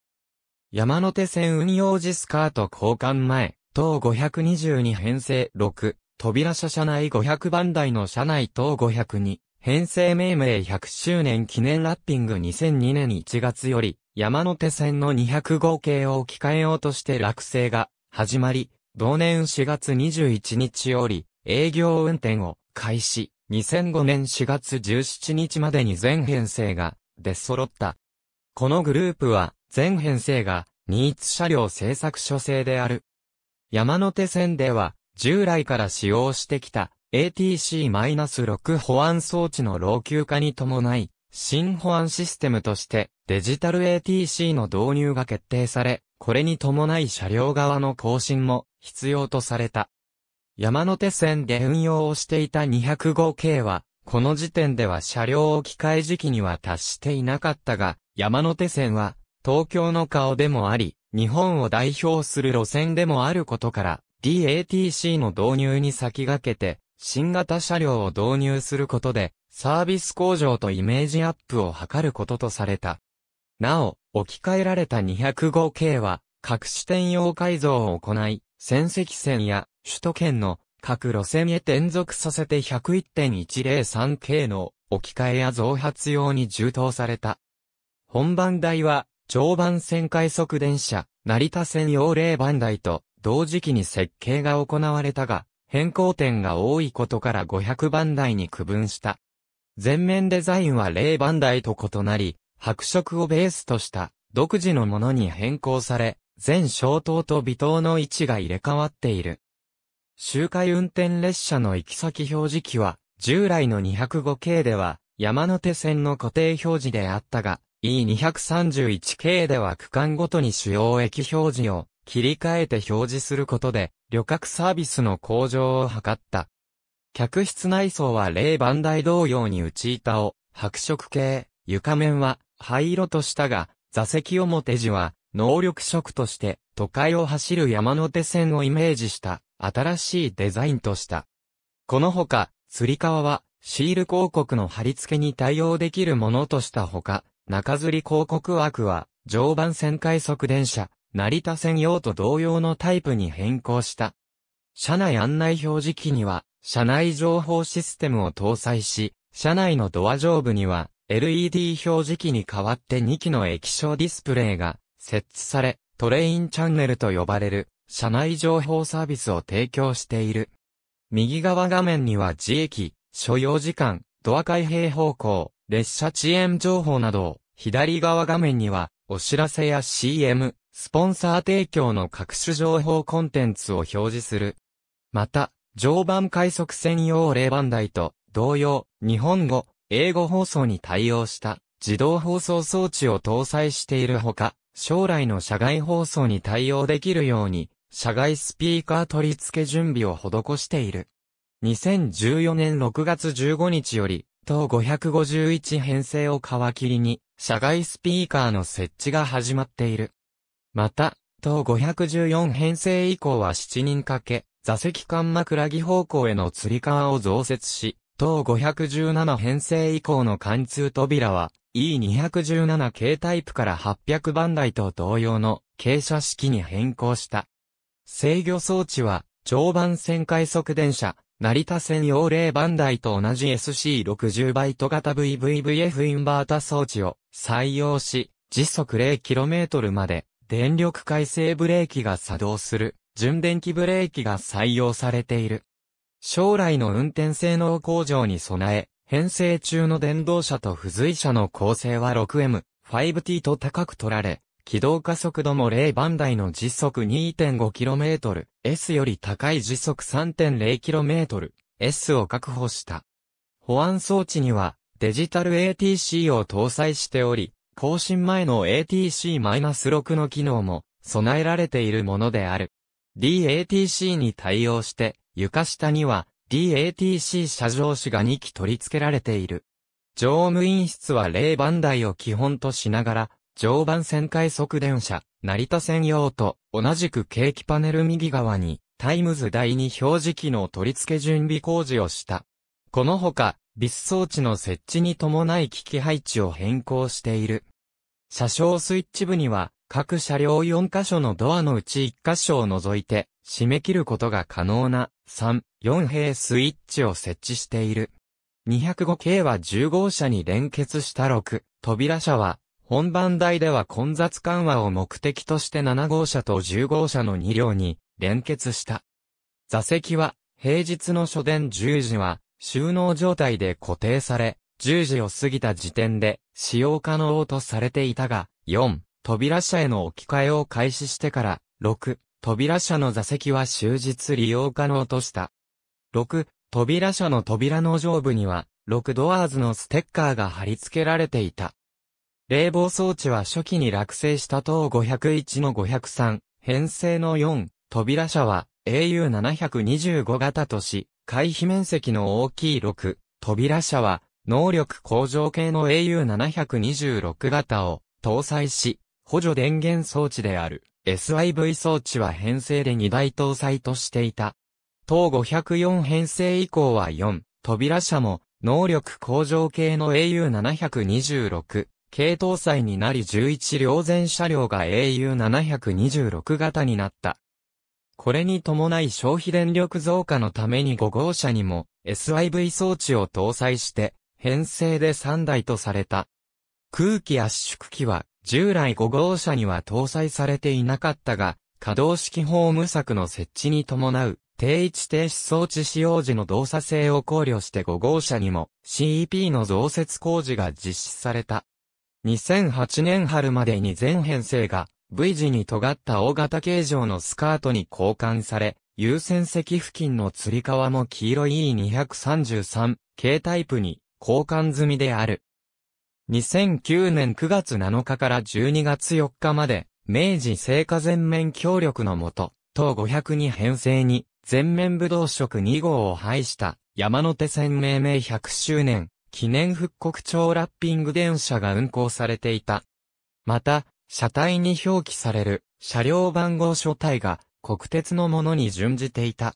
山手線運用時スカート交換前、等522編成6、扉車車内500番台の車内等502、編成命名100周年記念ラッピング2002年1月より、山手線の2 0号系を置き換えようとして落成が始まり、同年4月21日より営業運転を開始、2005年4月17日までに全編成が出揃った。このグループは全編成がニーツ車両製作所製である。山手線では従来から使用してきた ATC-6 保安装置の老朽化に伴い、新保安システムとしてデジタル ATC の導入が決定され、これに伴い車両側の更新も必要とされた。山手線で運用をしていた205系は、この時点では車両置き換え時期には達していなかったが、山手線は東京の顔でもあり、日本を代表する路線でもあることから、DATC の導入に先駆けて、新型車両を導入することで、サービス向上とイメージアップを図ることとされた。なお、置き換えられた205系は、各視点用改造を行い、仙石線や首都圏の各路線へ転属させて101.103系の置き換えや増発用に充当された。本番台は、常磐線快速電車、成田線用例番台と同時期に設計が行われたが、変更点が多いことから500番台に区分した。全面デザインは0番台と異なり、白色をベースとした独自のものに変更され、全小灯と微灯の位置が入れ替わっている。周回運転列車の行き先表示器は、従来の205系では、山手線の固定表示であったが、E231 系では区間ごとに主要駅表示を切り替えて表示することで、旅客サービスの向上を図った。客室内装は例番台同様に内板を白色系、床面は灰色としたが、座席表地は能力色として都会を走る山手線をイメージした新しいデザインとした。このほか、つり革はシール広告の貼り付けに対応できるものとしたほか、中吊り広告枠は常磐線快速電車、成田線用と同様のタイプに変更した。車内案内表示機には、車内情報システムを搭載し、車内のドア上部には、LED 表示機に代わって2機の液晶ディスプレイが設置され、トレインチャンネルと呼ばれる、車内情報サービスを提供している。右側画面には自駅、所要時間、ドア開閉方向、列車遅延情報などを、左側画面には、お知らせや CM、スポンサー提供の各種情報コンテンツを表示する。また、常磐快速専用例番台と同様、日本語、英語放送に対応した自動放送装置を搭載しているほか、将来の社外放送に対応できるように、社外スピーカー取り付け準備を施している。2014年6月15日より、当551編成を皮切りに、社外スピーカーの設置が始まっている。また、当514編成以降は7人掛け、座席間枕木方向への吊り革を増設し、当517編成以降の貫通扉は、E217 系タイプから800番台と同様の傾斜式に変更した。制御装置は、常磐線快速電車、成田線用0番台と同じ SC60 バイト型 VVVF インバータ装置を採用し、時速 0km まで電力回生ブレーキが作動する、純電気ブレーキが採用されている。将来の運転性能向上に備え、編成中の電動車と付随車の構成は 6M、5T と高く取られ、軌道加速度も0番台の時速 2.5km、S より高い時速 3.0km、S を確保した。保安装置には、デジタル ATC を搭載しており、更新前の ATC-6 の機能も備えられているものである。DATC に対応して、床下には DATC 車上紙が2機取り付けられている。乗務員室は冷番台を基本としながら、常磐線快速電車、成田線用と同じく景気パネル右側にタイムズ第2表示機能取り付け準備工事をした。このほか、ビス装置の設置に伴い機器配置を変更している。車掌スイッチ部には、各車両4箇所のドアのうち1箇所を除いて、締め切ることが可能な3、4平スイッチを設置している。205系は10号車に連結した6、扉車は、本番台では混雑緩和を目的として7号車と10号車の2両に連結した。座席は、平日の初電10時は、収納状態で固定され、10時を過ぎた時点で使用可能とされていたが、4、扉車への置き換えを開始してから、6、扉車の座席は終日利用可能とした。6、扉車の扉の上部には、6ドアーズのステッカーが貼り付けられていた。冷房装置は初期に落成した等501の503、編成の4、扉車は AU725 型とし、回避面積の大きい6、扉車は、能力向上系の AU726 型を搭載し、補助電源装置である SIV 装置は編成で2台搭載としていた。当504編成以降は4、扉車も能力向上系の AU726 系搭載になり11両全車両が AU726 型になった。これに伴い消費電力増加のために5号車にも SIV 装置を搭載して編成で3台とされた。空気圧縮機は従来5号車には搭載されていなかったが、可動式ホーム柵の設置に伴う定位置停止装置使用時の動作性を考慮して5号車にも CEP の増設工事が実施された。2008年春までに全編成が V 字に尖った大型形状のスカートに交換され、優先席付近の吊り革も黄色い E233 系タイプに交換済みである。2009年9月7日から12月4日まで、明治聖火全面協力のもと、当5 0に編成に、全面武道色2号を配した山手線命名100周年記念復刻超ラッピング電車が運行されていた。また、車体に表記される車両番号書体が国鉄のものに準じていた。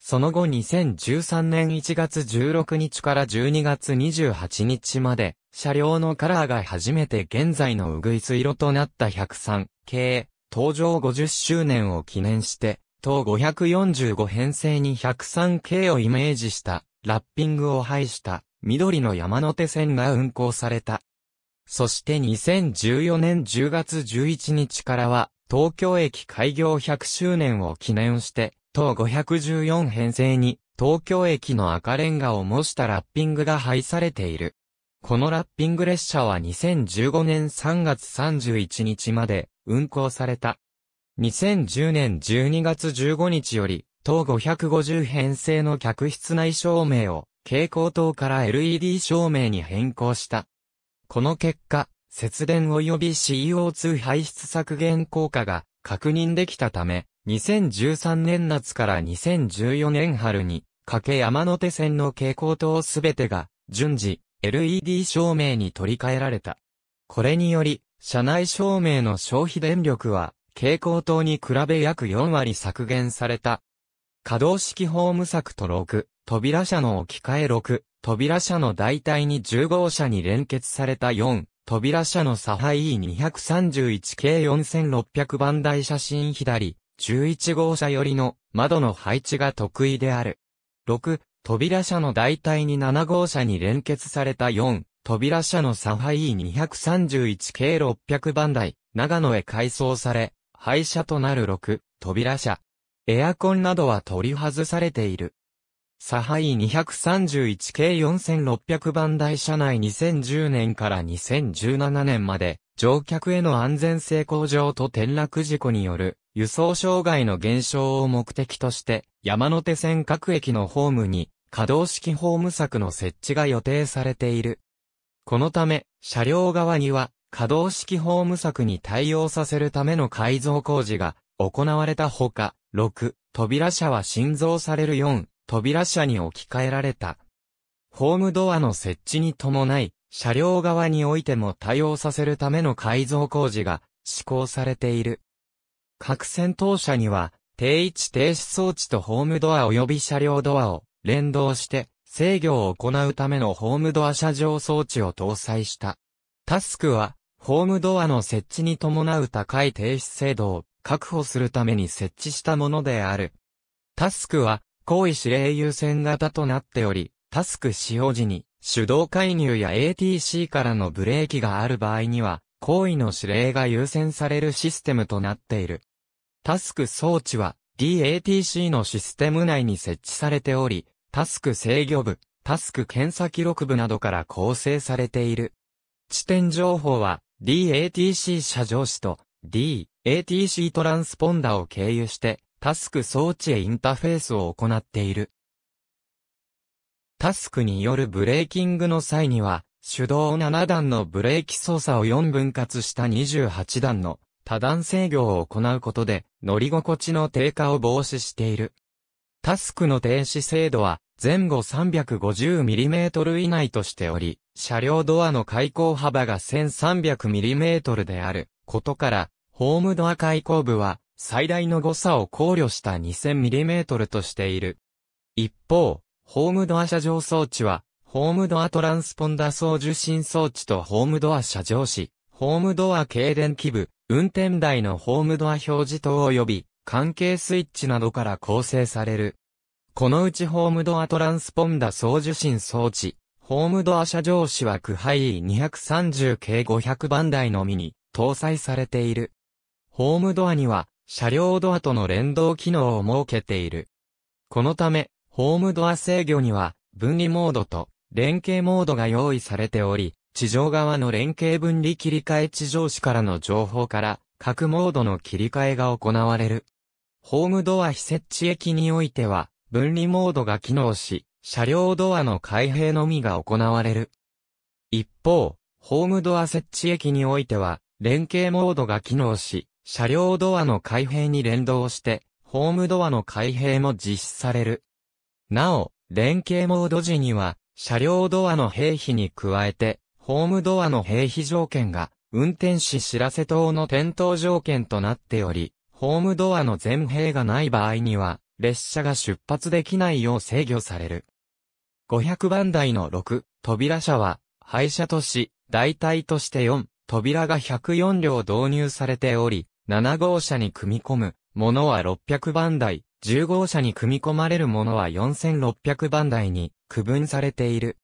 その後2013年1月16日から12月28日まで、車両のカラーが初めて現在のうぐいす色となった103系、登場50周年を記念して、当545編成に103系をイメージした、ラッピングを配した、緑の山手線が運行された。そして2014年10月11日からは、東京駅開業100周年を記念して、当514編成に、東京駅の赤レンガを模したラッピングが配されている。このラッピング列車は2015年3月31日まで運行された。2010年12月15日より、当550編成の客室内照明を蛍光灯から LED 照明に変更した。この結果、節電及び CO2 排出削減効果が確認できたため、2013年夏から2014年春に、かけ山手線の蛍光灯すべてが、順次、LED 照明に取り替えられた。これにより、車内照明の消費電力は、蛍光灯に比べ約4割削減された。可動式ホーム柵と6、扉車の置き換え6、扉車の代替に10号車に連結された4、扉車の差配 E231 系4600番台写真左、11号車寄りの窓の配置が得意である。6、扉車の代替に7号車に連結された4、扉車の差配 E231 系600番台、長野へ改装され、廃車となる6、扉車。エアコンなどは取り外されている。サハイ231系4600番台車内2010年から2017年まで乗客への安全性向上と転落事故による輸送障害の減少を目的として山手線各駅のホームに可動式ホーム柵の設置が予定されている。このため車両側には可動式ホーム柵に対応させるための改造工事が行われたほか、6、扉車は新造される4、扉車に置き換えられた。ホームドアの設置に伴い、車両側においても対応させるための改造工事が施行されている。各戦闘車には、定位置停止装置とホームドア及び車両ドアを連動して制御を行うためのホームドア車上装置を搭載した。タスクは、ホームドアの設置に伴う高い停止制度を確保するために設置したものである。タスクは、行為指令優先型となっており、タスク使用時に、手動介入や ATC からのブレーキがある場合には、行為の指令が優先されるシステムとなっている。タスク装置は DATC のシステム内に設置されており、タスク制御部、タスク検査記録部などから構成されている。地点情報は DATC 車上紙と D ATC トランスポンダを経由して、タスク装置へインターフェースを行っている。タスクによるブレーキングの際には、手動7段のブレーキ操作を4分割した28段の多段制御を行うことで乗り心地の低下を防止している。タスクの停止精度は前後 350mm 以内としており、車両ドアの開口幅が 1300mm であることからホームドア開口部は、最大の誤差を考慮した 2000mm としている。一方、ホームドア車上装置は、ホームドアトランスポンダ送受信装置とホームドア車上子、ホームドア軽電器部、運転台のホームドア表示灯及び、関係スイッチなどから構成される。このうちホームドアトランスポンダ送受信装置、ホームドア車上子は区配 E230 k 500番台のみに搭載されている。ホームドアには車両ドアとの連動機能を設けている。このため、ホームドア制御には分離モードと連携モードが用意されており、地上側の連携分離切り替え地上紙からの情報から各モードの切り替えが行われる。ホームドア非設置駅においては分離モードが機能し、車両ドアの開閉のみが行われる。一方、ホームドア設置駅においては連携モードが機能し、車両ドアの開閉に連動して、ホームドアの開閉も実施される。なお、連携モード時には、車両ドアの閉閉に加えて、ホームドアの閉閉条件が、運転士知らせ等の点灯条件となっており、ホームドアの全閉がない場合には、列車が出発できないよう制御される。500番台の6、扉車は、廃車とし、代替として4、扉が104両導入されており、7号車に組み込むものは600番台、10号車に組み込まれるものは4600番台に区分されている。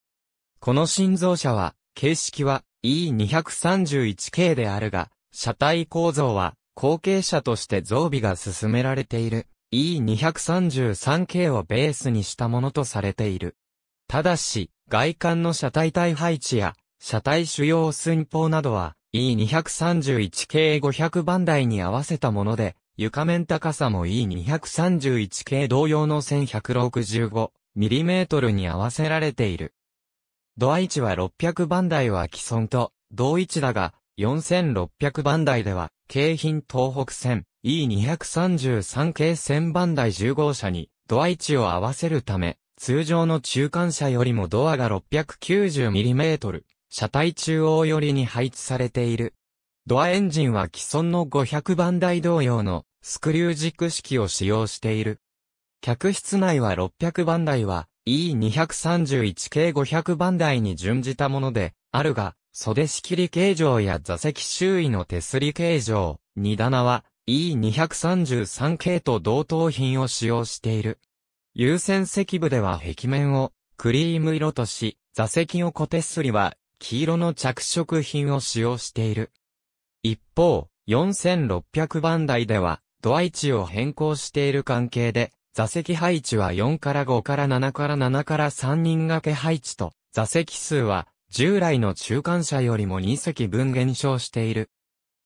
この新造車は、形式は E231 系であるが、車体構造は後継車として増備が進められている E233 系をベースにしたものとされている。ただし、外観の車体体配置や車体主要寸法などは E231 系500番台に合わせたもので、床面高さも E231 系同様の 1165mm に合わせられている。ドア位置は600番台は既存と同位置だが、4600番台では、京浜東北線 E233 k 1000番台10号車にドア位置を合わせるため、通常の中間車よりもドアが 690mm、車体中央寄りに配置されている。ドアエンジンは既存の500番台同様のスクリュー軸式を使用している。客室内は600番台は E231 系500番台に準じたものであるが、袖仕切り形状や座席周囲の手すり形状、荷棚は E233 系と同等品を使用している。優先席部では壁面をクリーム色とし、座席横手すりは黄色の着色品を使用している。一方、4600番台では、度合い値を変更している関係で、座席配置は4から5から7から7から3人掛け配置と、座席数は従来の中間車よりも2席分減少している。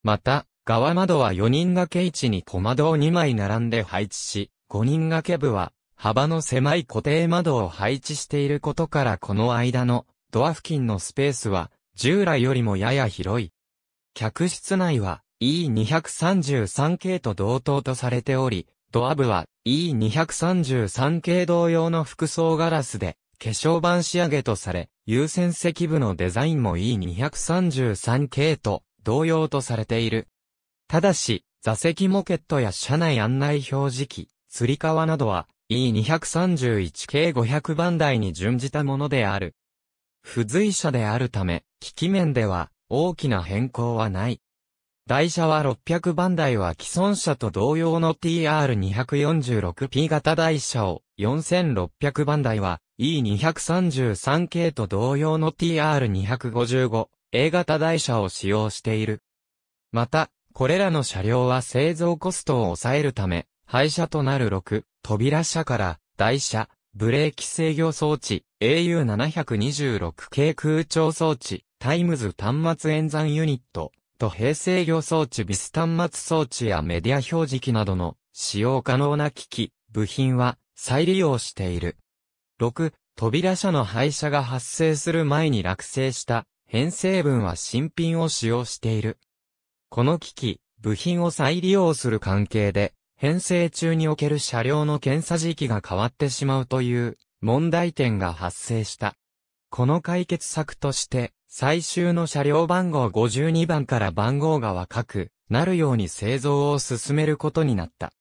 また、側窓は4人掛け位置に小窓を2枚並んで配置し、5人掛け部は幅の狭い固定窓を配置していることからこの間のドア付近のスペースは、従来よりもやや広い。客室内は E233 系と同等とされており、ドア部は E233 系同様の複装ガラスで化粧板仕上げとされ、優先席部のデザインも E233 系と同様とされている。ただし、座席モケットや車内案内表示器、吊り革などは E231 系500番台に準じたものである。付随車であるため、機器面では大きな変更はない。台車は600番台は既存車と同様の TR246P 型台車を、4600番台は E233 系と同様の TR255A 型台車を使用している。また、これらの車両は製造コストを抑えるため、廃車となる6、扉車から、台車、ブレーキ制御装置、AU726 系空調装置、タイムズ端末演算ユニット、と平成魚装置ビス端末装置やメディア表示器などの使用可能な機器、部品は再利用している。6、扉車の廃車が発生する前に落成した編成分は新品を使用している。この機器、部品を再利用する関係で、編成中における車両の検査時期が変わってしまうという問題点が発生した。この解決策として、最終の車両番号52番から番号が若くなるように製造を進めることになった。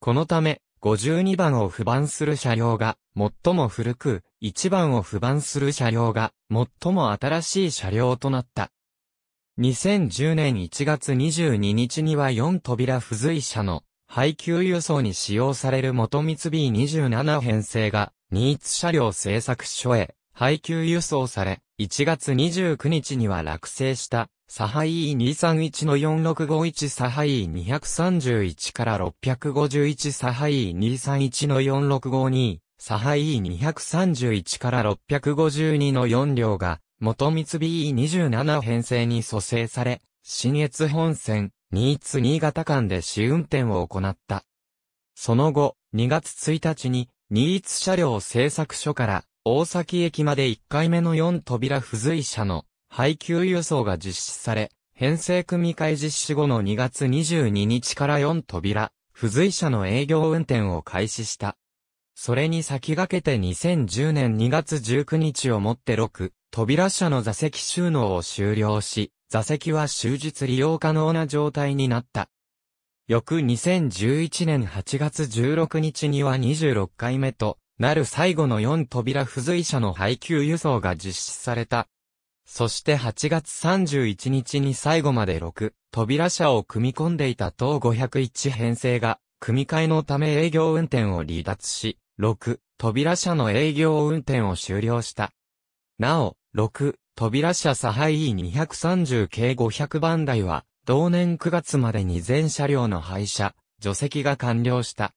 このため、52番を不番する車両が最も古く、1番を不番する車両が最も新しい車両となった。2010年1月22日には4扉付随車の配給輸送に使用される元三 B27 編成が新津車両製作所へ配給輸送され、1月29日には落成したサハイ E231 の4651サハイ E231 から651サハイ E231 の4652サハイ E231 から652の4両が元三 B27 編成に蘇生され、新越本線、新津新潟間で試運転を行った。その後、2月1日に新津車両製作所から大崎駅まで1回目の4扉付随車の配給輸送が実施され、編成組会実施後の2月22日から4扉、付随車の営業運転を開始した。それに先駆けて2010年2月19日をもって6、扉車の座席収納を終了し、座席は終日利用可能な状態になった。翌2011年8月16日には26回目となる最後の4扉付随車の配給輸送が実施された。そして8月31日に最後まで6扉車を組み込んでいた等501編成が組み替えのため営業運転を離脱し、6扉車の営業運転を終了した。なお、6扉車差配 E230 系500番台は同年9月までに全車両の廃車、除籍が完了した。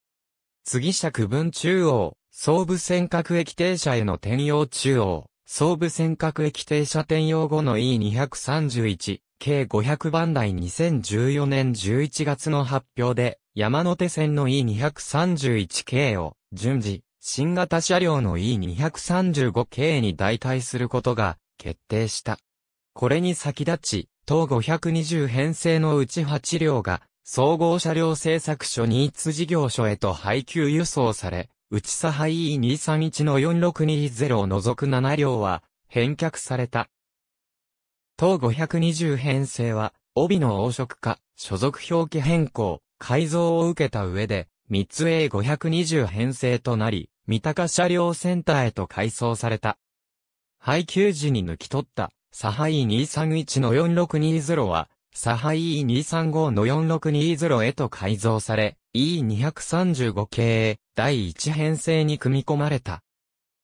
次車区分中央、総武線各駅停車への転用中央、総武線各駅停車転用後の E231、計500番台2014年11月の発表で、山手線の E231 系を、順次、新型車両の E235 系に代替することが、決定した。これに先立ち、当520編成のうち8両が、総合車両製作所ニーツ事業所へと配給輸送され、内差配 E231 の4620を除く7両は、返却された。当520編成は、帯の黄色化、所属表記変更、改造を受けた上で、三つ A520 編成となり、三鷹車両センターへと改装された。配給時に抜き取ったサハイ231の4620は、サハイ2 3 5の4620へと改造され、E235 系、第1編成に組み込まれた。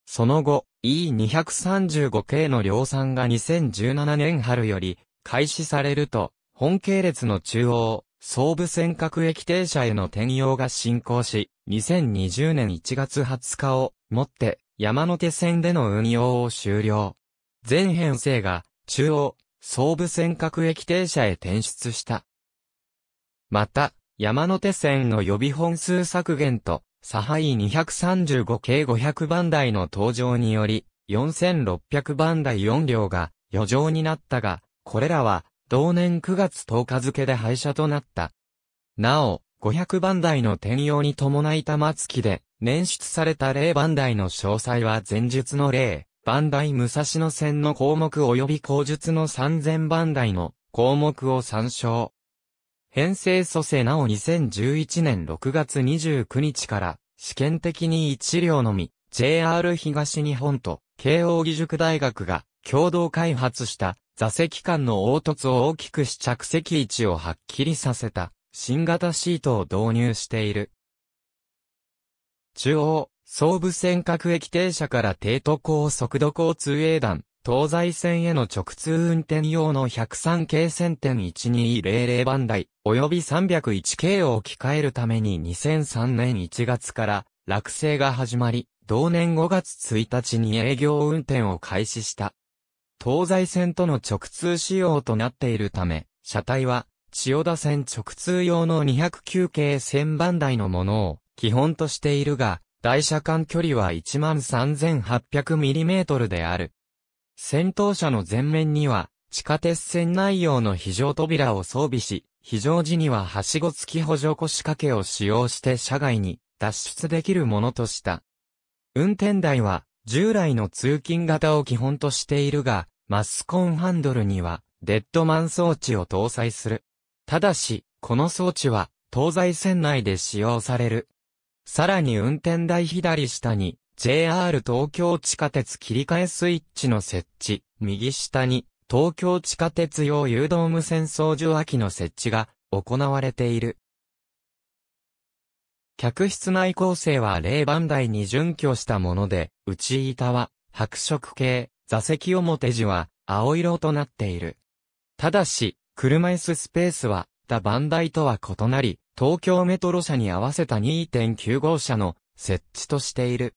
その後、E235 系の量産が2017年春より、開始されると、本系列の中央、総武線各駅停車への転用が進行し、2020年1月20日をもって、山手線での運用を終了。全編成が中央、総武線各駅停車へ転出した。また、山手線の予備本数削減と、サハイ235系500番台の登場により、4600番台4両が余剰になったが、これらは同年9月10日付で廃車となった。なお、500番台の転用に伴い玉突きで、捻出された0番台の詳細は前述の例。番台武蔵野線の項目及び口述の3000番台の項目を参照。編成蘇生なお2011年6月29日から試験的に一両のみ JR 東日本と慶応義塾大学が共同開発した座席間の凹凸を大きくし着席位置をはっきりさせた新型シートを導入している。中央、総武線各駅停車から低都高速度交通営団、東西線への直通運転用の103系線点1 2 0 0番台、及び301系を置き換えるために2003年1月から落成が始まり、同年5月1日に営業運転を開始した。東西線との直通仕様となっているため、車体は、千代田線直通用の209系1000番台のものを基本としているが、台車間距離は 13,800mm である。戦闘車の前面には、地下鉄線内用の非常扉を装備し、非常時にははしご付き補助腰掛けを使用して車外に脱出できるものとした。運転台は、従来の通勤型を基本としているが、マスコンハンドルには、デッドマン装置を搭載する。ただし、この装置は、東西線内で使用されるさらに運転台左下に JR 東京地下鉄切り替えスイッチの設置、右下に東京地下鉄用誘導無線操縦きの設置が行われている。客室内構成は0番台に準拠したもので、内板は白色系、座席表地は青色となっている。ただし、車椅子スペースはった番台とは異なり、東京メトロ車に合わせた2.9号車の設置としている。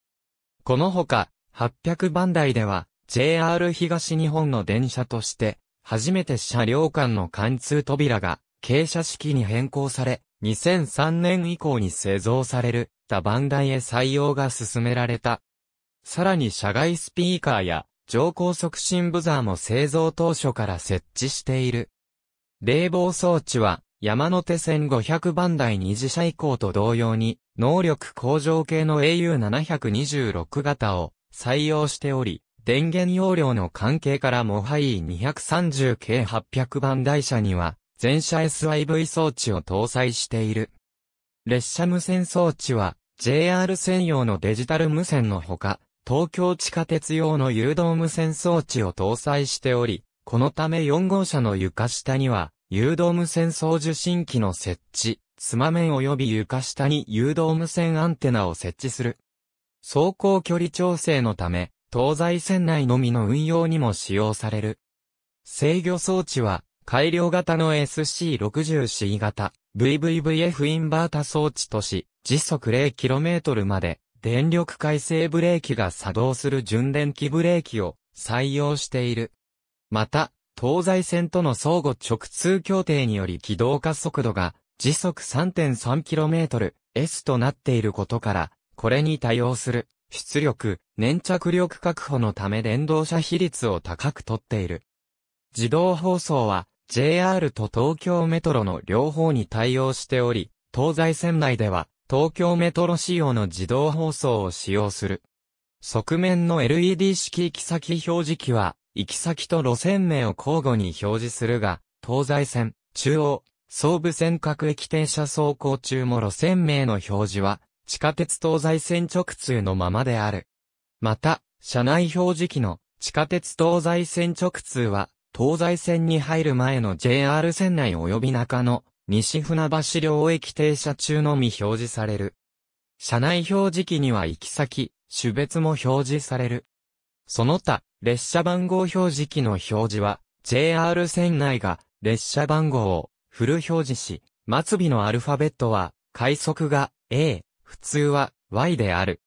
このほか、800番台では、JR 東日本の電車として、初めて車両間の貫通扉が、傾斜式に変更され、2003年以降に製造される、他番台へ採用が進められた。さらに車外スピーカーや、乗降促進ブザーも製造当初から設置している。冷房装置は、山手線500番台二次車以降と同様に、能力向上系の AU726 型を採用しており、電源容量の関係からもハイ230系800番台車には、全車 SIV 装置を搭載している。列車無線装置は、JR 専用のデジタル無線のほか、東京地下鉄用の誘導無線装置を搭載しており、このため4号車の床下には、誘導無線送受信機の設置、つま面及び床下に誘導無線アンテナを設置する。走行距離調整のため、東西線内のみの運用にも使用される。制御装置は、改良型の SC60C 型 VVVF インバータ装置とし、時速 0km まで電力回生ブレーキが作動する純電気ブレーキを採用している。また、東西線との相互直通協定により軌道加速度が時速 3.3km/s となっていることから、これに対応する出力、粘着力確保のため電動車比率を高くとっている。自動放送は JR と東京メトロの両方に対応しており、東西線内では東京メトロ仕様の自動放送を使用する。側面の LED 式行き先表示器は行き先と路線名を交互に表示するが、東西線、中央、総武線各駅停車走行中も路線名の表示は、地下鉄東西線直通のままである。また、車内表示機の地下鉄東西線直通は、東西線に入る前の JR 線内及び中野、西船橋両駅停車中のみ表示される。車内表示機には行き先、種別も表示される。その他、列車番号表示器の表示は、JR 線内が列車番号をフル表示し、末尾のアルファベットは、快速が A、普通は Y である。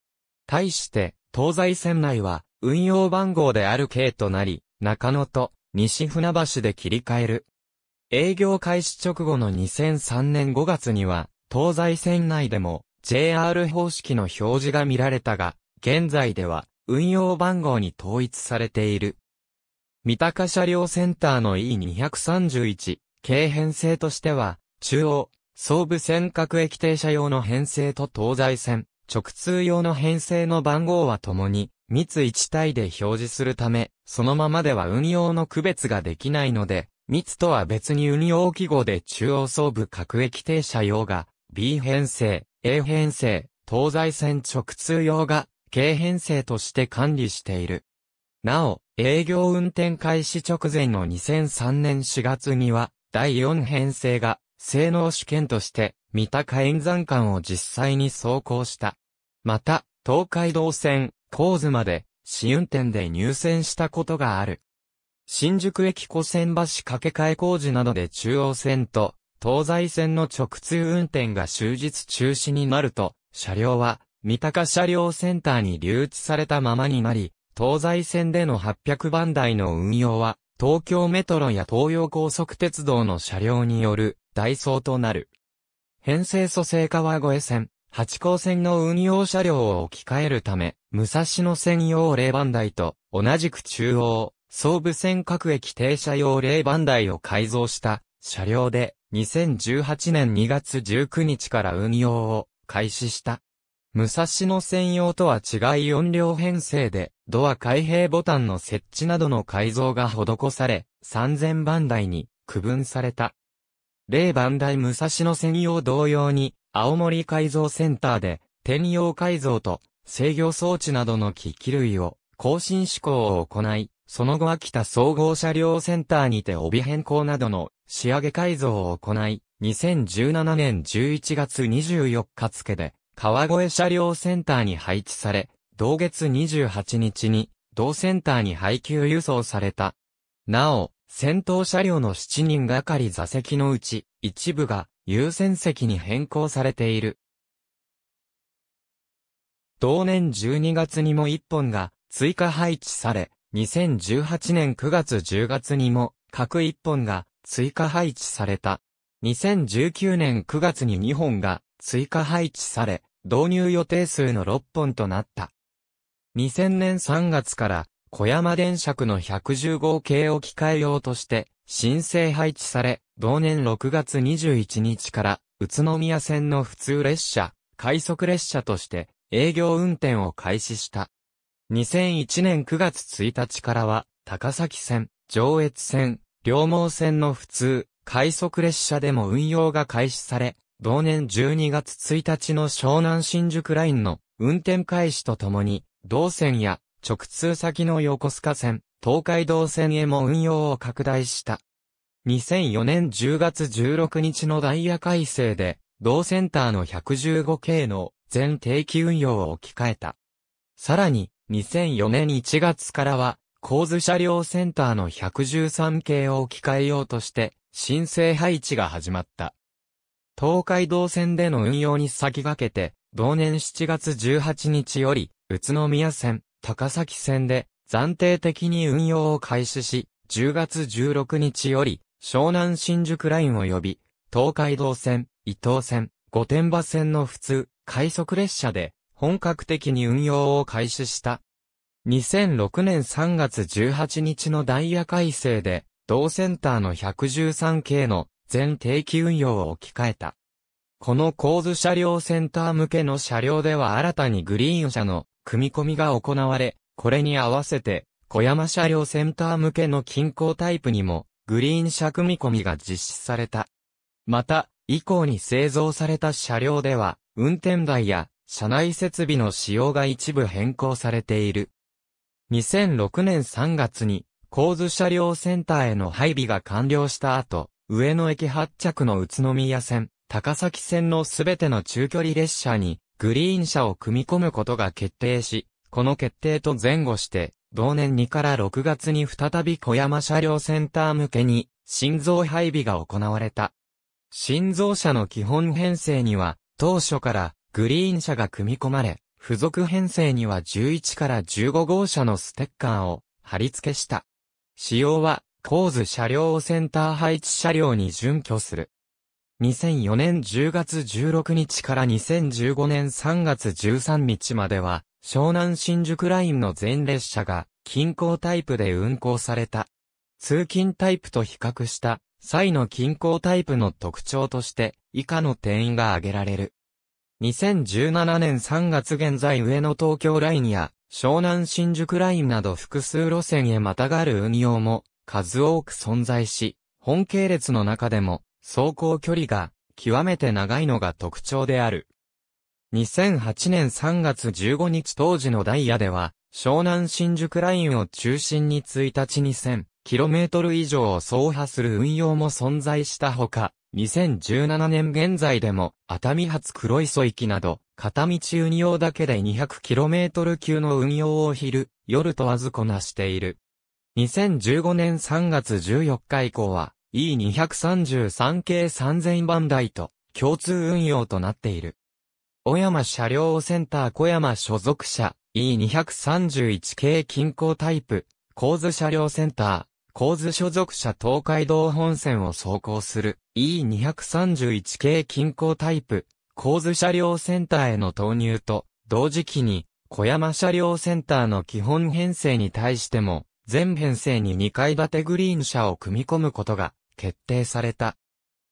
対して、東西線内は、運用番号である K となり、中野と西船橋で切り替える。営業開始直後の2003年5月には、東西線内でも JR 方式の表示が見られたが、現在では運用番号に統一されている。三鷹車両センターの E231、軽編成としては、中央、総武線各駅停車用の編成と東西線、直通用の編成の番号は共に、密一体で表示するため、そのままでは運用の区別ができないので、密とは別に運用記号で中央総部各駅停車用が、B 編成、A 編成、東西線直通用が、軽編成として管理している。なお、営業運転開始直前の2003年4月には、第4編成が、性能試験として、三鷹沿山間を実際に走行した。また、東海道線、神津まで、試運転で入線したことがある。新宿駅古線橋掛け替え工事などで中央線と東西線の直通運転が終日中止になると、車両は三鷹車両センターに留置されたままになり、東西線での800番台の運用は、東京メトロや東洋高速鉄道の車両による、代走となる。編成蘇生川越線、八甲線の運用車両を置き換えるため、武蔵野線用0番台と、同じく中央、総武線各駅停車用0番台を改造した車両で、2018年2月19日から運用を開始した。武蔵野専用とは違い音量編成で、ドア開閉ボタンの設置などの改造が施され、3000番台に区分された。0番台武蔵野専用同様に、青森改造センターで、転用改造と制御装置などの機器類を更新試行を行い、その後秋田総合車両センターにて帯変更などの仕上げ改造を行い、2017年11月24日付で川越車両センターに配置され、同月28日に、同センターに配給輸送された。なお、先頭車両の7人がかり座席のうち、一部が優先席に変更されている。同年12月にも1本が追加配置され、2018年9月10月にも各1本が追加配置された。2019年9月に2本が追加配置され、導入予定数の6本となった。2000年3月から小山電車区の1 1号系を機械用として申請配置され、同年6月21日から宇都宮線の普通列車、快速列車として営業運転を開始した。2001年9月1日からは高崎線、上越線、両毛線の普通、快速列車でも運用が開始され、同年12月1日の湘南新宿ラインの運転開始とともに、同線や直通先の横須賀線、東海道線へも運用を拡大した。2004年10月16日のダイヤ改正で、同センターの115系の全定期運用を置き換えた。さらに、2004年1月からは、構図車両センターの113系を置き換えようとして、申請配置が始まった。東海道線での運用に先駆けて、同年7月18日より、宇都宮線、高崎線で、暫定的に運用を開始し、10月16日より、湘南新宿ライン及び、東海道線、伊東線、御殿場線の普通、快速列車で、本格的に運用を開始した。2006年3月18日のダイヤ改正で、同センターの113系の全定期運用を置き換えた。この構図車両センター向けの車両では新たにグリーン車の組み込みが行われ、これに合わせて、小山車両センター向けの近郊タイプにも、グリーン車組み込みが実施された。また、以降に製造された車両では、運転台や車内設備の仕様が一部変更されている。2006年3月に、構図車両センターへの配備が完了した後、上野駅発着の宇都宮線、高崎線のすべての中距離列車に、グリーン車を組み込むことが決定し、この決定と前後して、同年2から6月に再び小山車両センター向けに、心臓配備が行われた。心臓車の基本編成には、当初からグリーン車が組み込まれ、付属編成には11から15号車のステッカーを貼り付けした。仕様はポーズ車両をセンター配置車両に準拠する。2004年10月16日から2015年3月13日までは、湘南新宿ラインの全列車が、近郊タイプで運行された。通勤タイプと比較した際の近郊タイプの特徴として以下の定員が挙げられる。2017年3月現在上野東京ラインや湘南新宿ラインなど複数路線へまたがる運用も数多く存在し、本系列の中でも走行距離が極めて長いのが特徴である。2008年3月15日当時のダイヤでは、湘南新宿ラインを中心に1日 2000km 以上を走破する運用も存在したほか、2017年現在でも、熱海発黒磯行きなど、片道運用だけで 200km 級の運用を昼、夜問わずこなしている。2015年3月14日以降は E233 系3000番台と共通運用となっている。小山車両センター小山所属車 E231 系近郊タイプ、構図車両センター、構図所属車東海道本線を走行する E231 系近郊タイプ、構図車両センターへの投入と、同時期に小山車両センターの基本編成に対しても、全編成に2階建てグリーン車を組み込むことが決定された。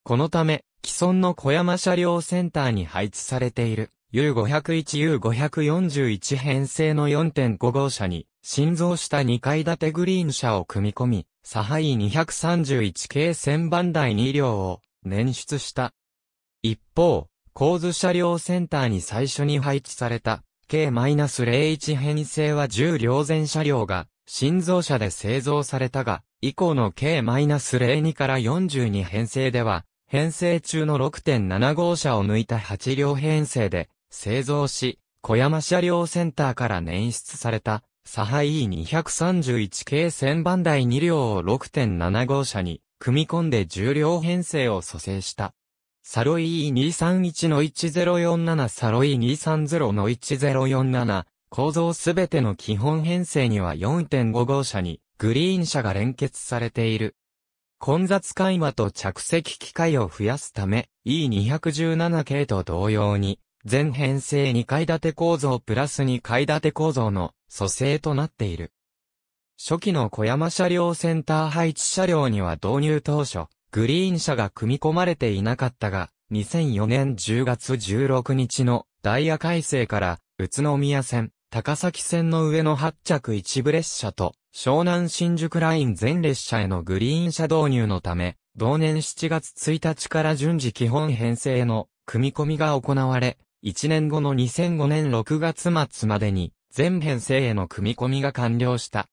このため、既存の小山車両センターに配置されている U501、U541 編成の4.5号車に、新造した2階建てグリーン車を組み込み、サハイ231 k 1000番台2両を捻出した。一方、構図車両センターに最初に配置された K-01 編成は10両全車両が新造車で製造されたが、以降の K-02 から42編成では、編成中の6.7号車を抜いた8両編成で製造し、小山車両センターから捻出された、サハイ E231 系1000番台2両を6.7号車に組み込んで10両編成を蘇生した。サロイ2 3 1の1047サロイ2 3 0の1047構造すべての基本編成には4.5号車にグリーン車が連結されている。混雑緩和と着席機会を増やすため E217 系と同様に全編成2階建て構造プラス2階建て構造の蘇生となっている。初期の小山車両センター配置車両には導入当初、グリーン車が組み込まれていなかったが、2004年10月16日のダイヤ改正から、宇都宮線、高崎線の上の発着一部列車と、湘南新宿ライン全列車へのグリーン車導入のため、同年7月1日から順次基本編成の組み込みが行われ、1年後の2005年6月末までに、全編成への組み込みが完了した。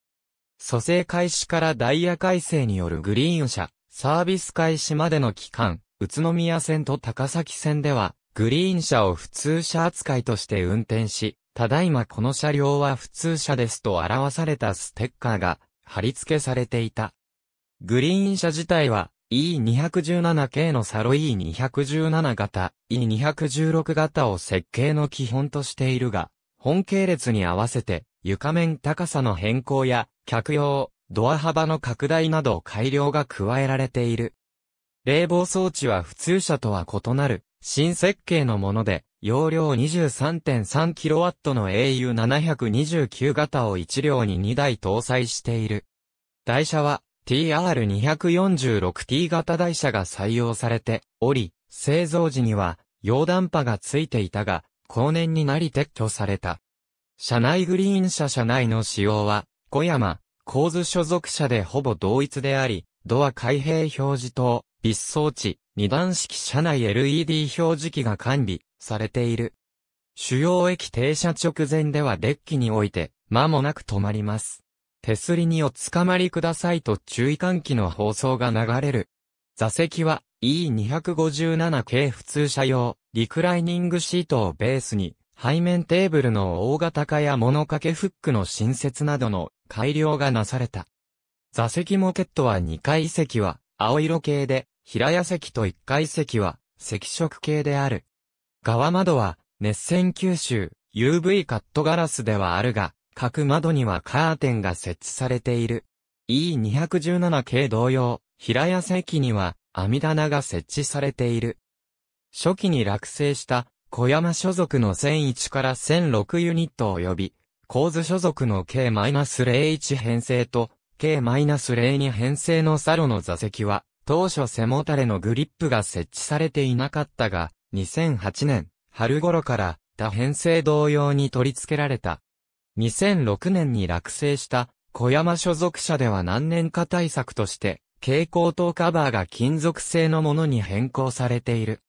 蘇生開始からダイヤ改正によるグリーン車、サービス開始までの期間、宇都宮線と高崎線では、グリーン車を普通車扱いとして運転し、ただいまこの車両は普通車ですと表されたステッカーが貼り付けされていた。グリーン車自体は E217 系のサロ E217 型、E216 型を設計の基本としているが、本系列に合わせて床面高さの変更や客用、ドア幅の拡大など改良が加えられている。冷房装置は普通車とは異なる新設計のもので、容量 23.3kW の AU729 型を1両に2台搭載している。台車は TR246T 型台車が採用されており、製造時には溶断波がついていたが、後年になり撤去された。車内グリーン車車内の使用は、小山、構図所属車でほぼ同一であり、ドア開閉表示灯、別装置、二段式車内 LED 表示器が完備されている。主要駅停車直前ではデッキにおいて、間もなく止まります。手すりにおつかまりくださいと注意喚起の放送が流れる。座席は E257 系普通車用、リクライニングシートをベースに、背面テーブルの大型化や物掛けフックの新設などの改良がなされた。座席モケットは2階席は青色系で、平屋席と1階席は赤色系である。側窓は、熱線吸収、UV カットガラスではあるが、各窓にはカーテンが設置されている。E217 系同様、平屋席には網棚が設置されている。初期に落成した小山所属の1001から1006ユニット及び、構図所属の K-01 編成と K-02 編成のサロの座席は、当初背もたれのグリップが設置されていなかったが、2008年、春頃から多編成同様に取り付けられた。2006年に落成した小山所属者では何年か対策として、蛍光灯カバーが金属製のものに変更されている。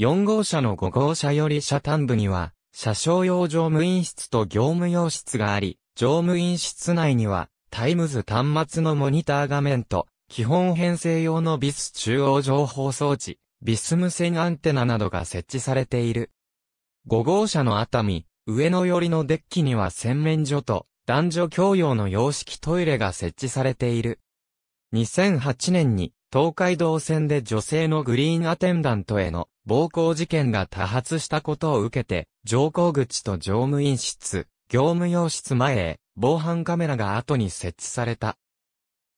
4号車の5号車より車端部には、車掌用乗務員室と業務用室があり、乗務員室内には、タイムズ端末のモニター画面と、基本編成用のビス中央情報装置、ビスム線アンテナなどが設置されている。5号車の熱海、上野寄りのデッキには洗面所と男女共用の洋式トイレが設置されている。2008年に東海道線で女性のグリーンアテンダントへの暴行事件が多発したことを受けて、乗降口と乗務員室、業務用室前へ防犯カメラが後に設置された。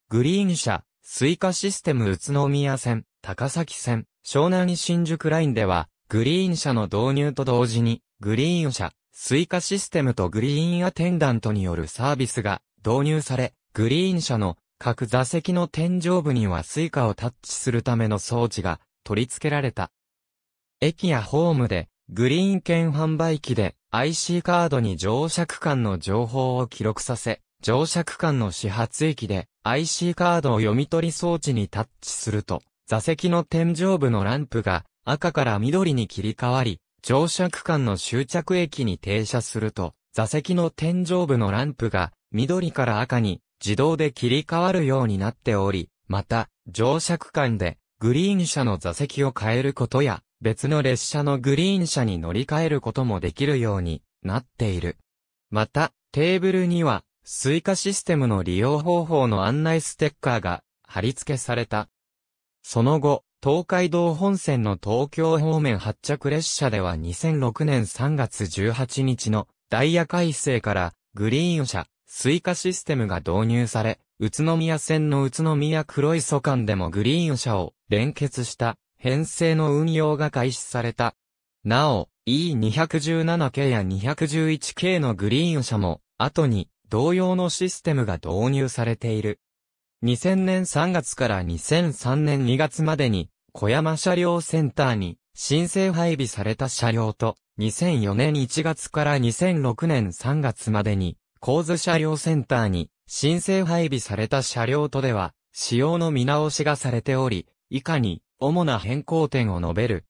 グリーン車、スイカシステム宇都宮線、高崎線、湘南新宿ラインでは、グリーン車の導入と同時に、グリーン車、スイカシステムとグリーンアテンダントによるサービスが導入され、グリーン車の各座席の天井部にはスイカをタッチするための装置が取り付けられた。駅やホームで、グリーン券販売機で IC カードに乗車区間の情報を記録させ、乗車区間の始発駅で IC カードを読み取り装置にタッチすると、座席の天井部のランプが赤から緑に切り替わり、乗車区間の終着駅に停車すると、座席の天井部のランプが緑から赤に自動で切り替わるようになっており、また、乗車区間でグリーン車の座席を変えることや、別の列車のグリーン車に乗り換えることもできるようになっている。また、テーブルには、スイカシステムの利用方法の案内ステッカーが貼り付けされた。その後、東海道本線の東京方面発着列車では2006年3月18日のダイヤ改正からグリーン車、スイカシステムが導入され、宇都宮線の宇都宮黒磯間でもグリーン車を連結した編成の運用が開始された。なお、E217 系や211系のグリーン車も、後に同様のシステムが導入されている。2000年3月から2003年2月までに、小山車両センターに申請配備された車両と、2004年1月から2006年3月までに、構図車両センターに申請配備された車両とでは、仕様の見直しがされており、以下に主な変更点を述べる。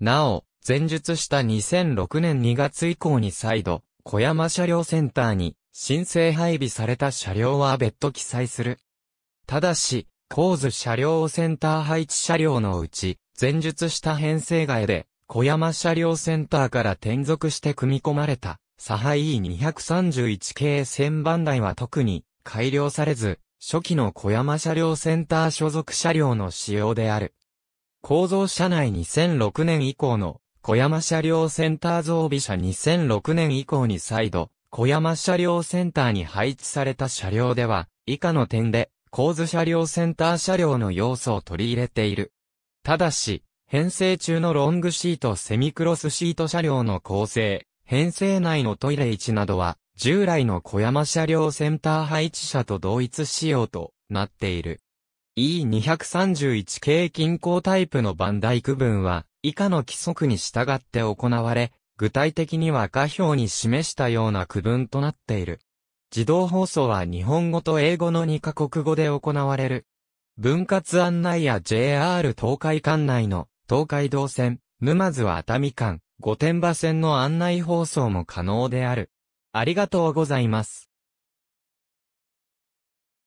なお、前述した2006年2月以降に再度、小山車両センターに申請配備された車両は別途記載する。ただし、構図車両センター配置車両のうち、前述した編成外で、小山車両センターから転属して組み込まれた、サハイ E231 系1000番台は特に改良されず、初期の小山車両センター所属車両の使用である。構造車内2006年以降の小山車両センター増備車2006年以降に再度小山車両センターに配置された車両では、以下の点で、構図車両センター車両の要素を取り入れている。ただし、編成中のロングシートセミクロスシート車両の構成、編成内のトイレ位置などは、従来の小山車両センター配置車と同一仕様となっている。E231 系近郊タイプのバンダイ区分は、以下の規則に従って行われ、具体的には画表に示したような区分となっている。自動放送は日本語と英語の2カ国語で行われる。分割案内や JR 東海管内の東海道線、沼津は熱海間、御殿場線の案内放送も可能である。ありがとうございます。